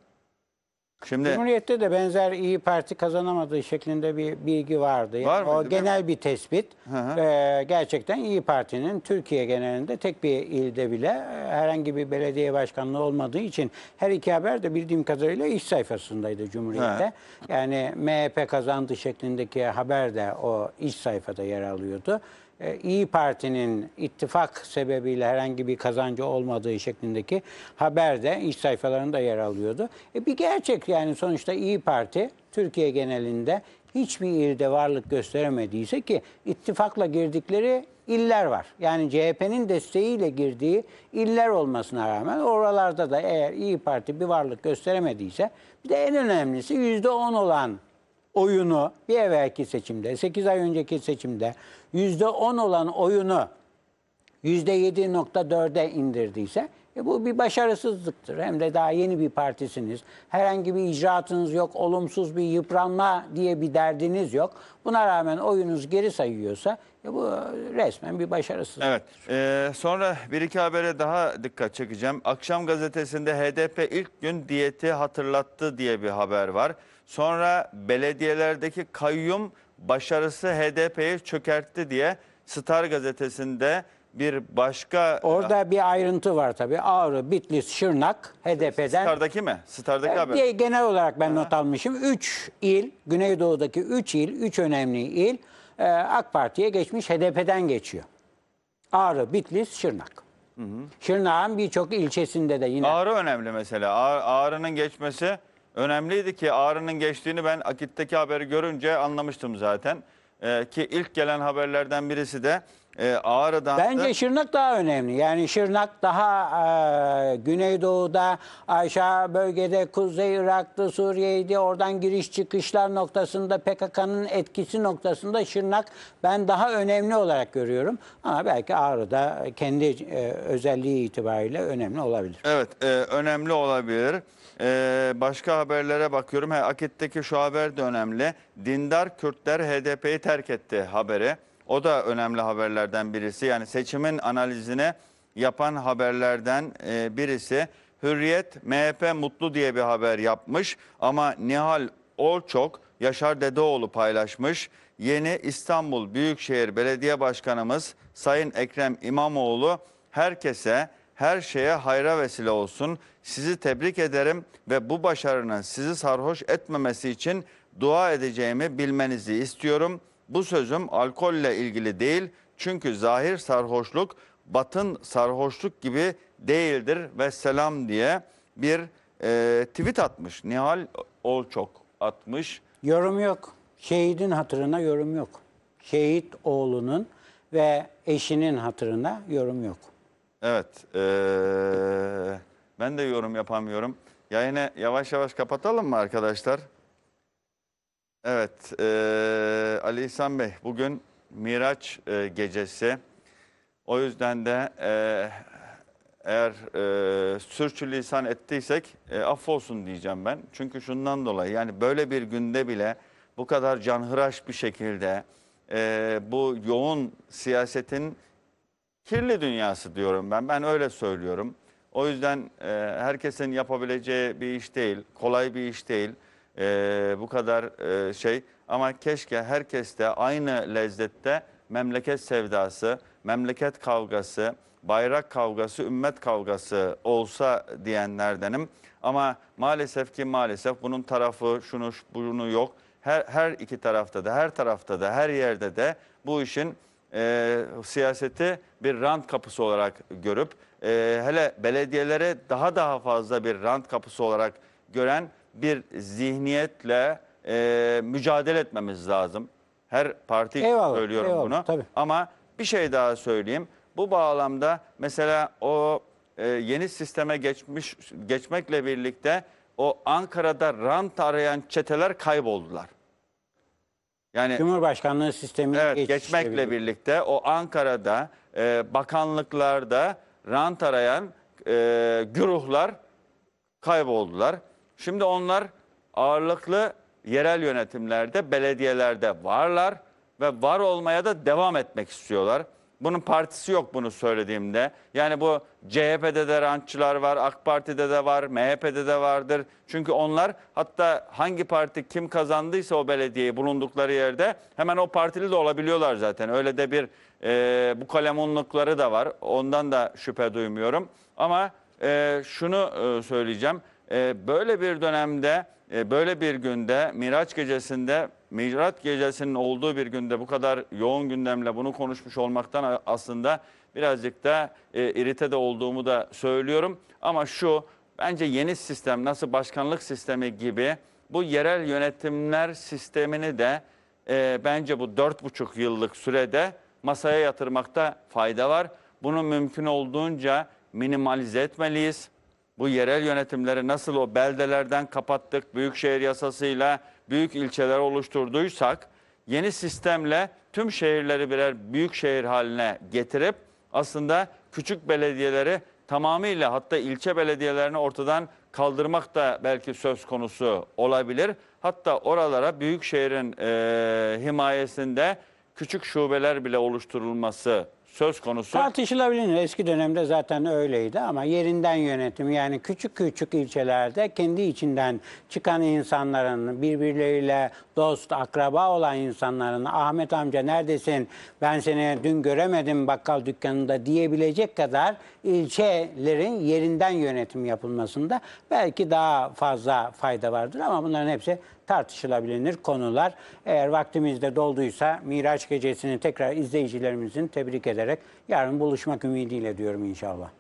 Speaker 1: Şimdi
Speaker 2: Cumhuriyet'te de benzer iyi Parti kazanamadığı şeklinde bir bilgi vardı. Yani Var o genel bir tespit. Hı hı. Ee, gerçekten iyi Parti'nin Türkiye genelinde tek bir ilde bile e, herhangi bir belediye başkanlığı olmadığı için her iki haber de bildiğim kadarıyla iş sayfasındaydı Cumhuriyet'te. Yani MHP kazandı şeklindeki haber de o iş sayfada yer alıyordu. E, İyi Parti'nin ittifak sebebiyle herhangi bir kazancı olmadığı şeklindeki haber de iş sayfalarında yer alıyordu. E bir gerçek yani sonuçta İyi Parti Türkiye genelinde hiçbir ilde varlık gösteremediyse ki ittifakla girdikleri iller var. Yani CHP'nin desteğiyle girdiği iller olmasına rağmen oralarda da eğer İyi Parti bir varlık gösteremediyse bir de en önemlisi %10 olan oyunu bir evvelki seçimde, 8 ay önceki seçimde %10 olan oyunu %7.4'e indirdiyse e bu bir başarısızlıktır. Hem de daha yeni bir partisiniz. Herhangi bir icraatınız yok, olumsuz bir yıpranma diye bir derdiniz yok. Buna rağmen oyunuz geri sayıyorsa e bu resmen bir başarısızlık.
Speaker 1: Evet. Ee, sonra bir iki habere daha dikkat çekeceğim. Akşam gazetesinde HDP ilk gün diyeti hatırlattı diye bir haber var. Sonra belediyelerdeki kayyum başarısı HDP'yi çökertti diye Star gazetesinde bir başka... Orada
Speaker 2: bir ayrıntı var tabii. Ağrı, Bitlis, Şırnak, HDP'den... Star'daki
Speaker 1: mi? Star'daki e, haber.
Speaker 2: Genel olarak ben not almışım. 3 il, Güneydoğu'daki 3 il, 3 önemli il e, AK Parti'ye geçmiş, HDP'den geçiyor. Ağrı, Bitlis, Şırnak.
Speaker 1: Şırnak'ın birçok ilçesinde de yine... Ağrı önemli mesela. Ağrı'nın geçmesi Önemliydi ki Ağrı'nın geçtiğini ben Akit'teki haberi görünce anlamıştım zaten. Ee, ki ilk gelen haberlerden birisi de e, Ağrı'dan Bence da...
Speaker 2: Şırnak daha önemli. Yani Şırnak daha e, Güneydoğu'da, aşağı bölgede, Kuzey Irak'tı, Suriye'ydi. Oradan giriş çıkışlar noktasında, PKK'nın etkisi noktasında Şırnak ben daha önemli olarak görüyorum. Ama belki Ağrı'da kendi e, özelliği itibariyle önemli olabilir.
Speaker 1: Evet, e, önemli olabilir. Ee, başka haberlere bakıyorum. He, Akit'teki şu haber de önemli. Dindar Kürtler HDP'yi terk etti haberi. O da önemli haberlerden birisi. Yani seçimin analizine yapan haberlerden e, birisi. Hürriyet MHP mutlu diye bir haber yapmış ama Nihal Olçok Yaşar Dedeoğlu paylaşmış. Yeni İstanbul Büyükşehir Belediye Başkanımız Sayın Ekrem İmamoğlu herkese her şeye hayra vesile olsun. Sizi tebrik ederim ve bu başarının sizi sarhoş etmemesi için dua edeceğimi bilmenizi istiyorum. Bu sözüm alkolle ilgili değil çünkü zahir sarhoşluk batın sarhoşluk gibi değildir ve selam diye bir e, tweet atmış. Nihal Olçok atmış. Yorum yok. Şehidin
Speaker 2: hatırına yorum yok. Şehit oğlunun ve eşinin hatırına
Speaker 1: yorum yok. Evet. E, ben de yorum yapamıyorum. Yayını yavaş yavaş kapatalım mı arkadaşlar? Evet, e, Ali İhsan Bey bugün Miraç e, gecesi. O yüzden de e, eğer e, sürçülisan ettiysek e, affolsun diyeceğim ben. Çünkü şundan dolayı yani böyle bir günde bile bu kadar canhıraş bir şekilde e, bu yoğun siyasetin kirli dünyası diyorum ben. Ben öyle söylüyorum. O yüzden e, herkesin yapabileceği bir iş değil, kolay bir iş değil e, bu kadar e, şey. Ama keşke herkes de aynı lezzette memleket sevdası, memleket kavgası, bayrak kavgası, ümmet kavgası olsa diyenlerdenim. Ama maalesef ki maalesef bunun tarafı şunu bunu yok. Her, her iki tarafta da, her tarafta da, her yerde de bu işin e, siyaseti bir rant kapısı olarak görüp e, hele belediyelere daha daha fazla bir rant kapısı olarak gören bir zihniyetle e, mücadele etmemiz lazım. Her parti eyvallah, söylüyorum eyvallah, bunu. Tabii. Ama bir şey daha söyleyeyim. Bu bağlamda mesela o e, yeni sisteme geçmiş geçmekle birlikte o Ankara'da rant arayan çeteler kayboldular. Yani Cumhurbaşkanlığı sistemi evet, geçmekle birlikte o Ankara'da e, bakanlıklarda rant arayan e, güruhlar kayboldular. Şimdi onlar ağırlıklı yerel yönetimlerde, belediyelerde varlar ve var olmaya da devam etmek istiyorlar. Bunun partisi yok bunu söylediğimde. Yani bu CHP'de de rantçılar var, AK Parti'de de var, MHP'de de vardır. Çünkü onlar hatta hangi parti kim kazandıysa o belediyeyi bulundukları yerde hemen o partili de olabiliyorlar zaten. Öyle de bir e, bu kalemunlukları da var. Ondan da şüphe duymuyorum. Ama e, şunu e, söyleyeceğim. Ee, böyle bir dönemde, e, böyle bir günde, Miraç gecesinde, Miraç gecesinin olduğu bir günde bu kadar yoğun gündemle bunu konuşmuş olmaktan aslında birazcık da e, irite de olduğumu da söylüyorum. Ama şu, bence yeni sistem nasıl başkanlık sistemi gibi bu yerel yönetimler sistemini de e, bence bu dört buçuk yıllık sürede masaya yatırmakta fayda var. Bunu mümkün olduğunca minimalize etmeliyiz bu yerel yönetimleri nasıl o beldelerden kapattık, büyükşehir yasasıyla büyük ilçeler oluşturduysak, yeni sistemle tüm şehirleri birer büyükşehir haline getirip aslında küçük belediyeleri tamamıyla hatta ilçe belediyelerini ortadan kaldırmak da belki söz konusu olabilir. Hatta oralara büyük şehrin e, himayesinde küçük şubeler bile oluşturulması söz konusu. Tartışılabilir.
Speaker 2: Eski dönemde zaten öyleydi ama yerinden yönetim yani küçük küçük ilçelerde kendi içinden çıkan insanların birbirleriyle dost, akraba olan insanların Ahmet amca neredesin ben seni dün göremedim bakkal dükkanında diyebilecek kadar ilçelerin yerinden yönetim yapılmasında belki daha fazla fayda vardır ama bunların hepsi tartışılabilir konular. Eğer vaktimizde dolduysa Miraç Gecesi'ni tekrar izleyicilerimizin tebrik ederek yarın buluşmak ümidiyle diyorum inşallah.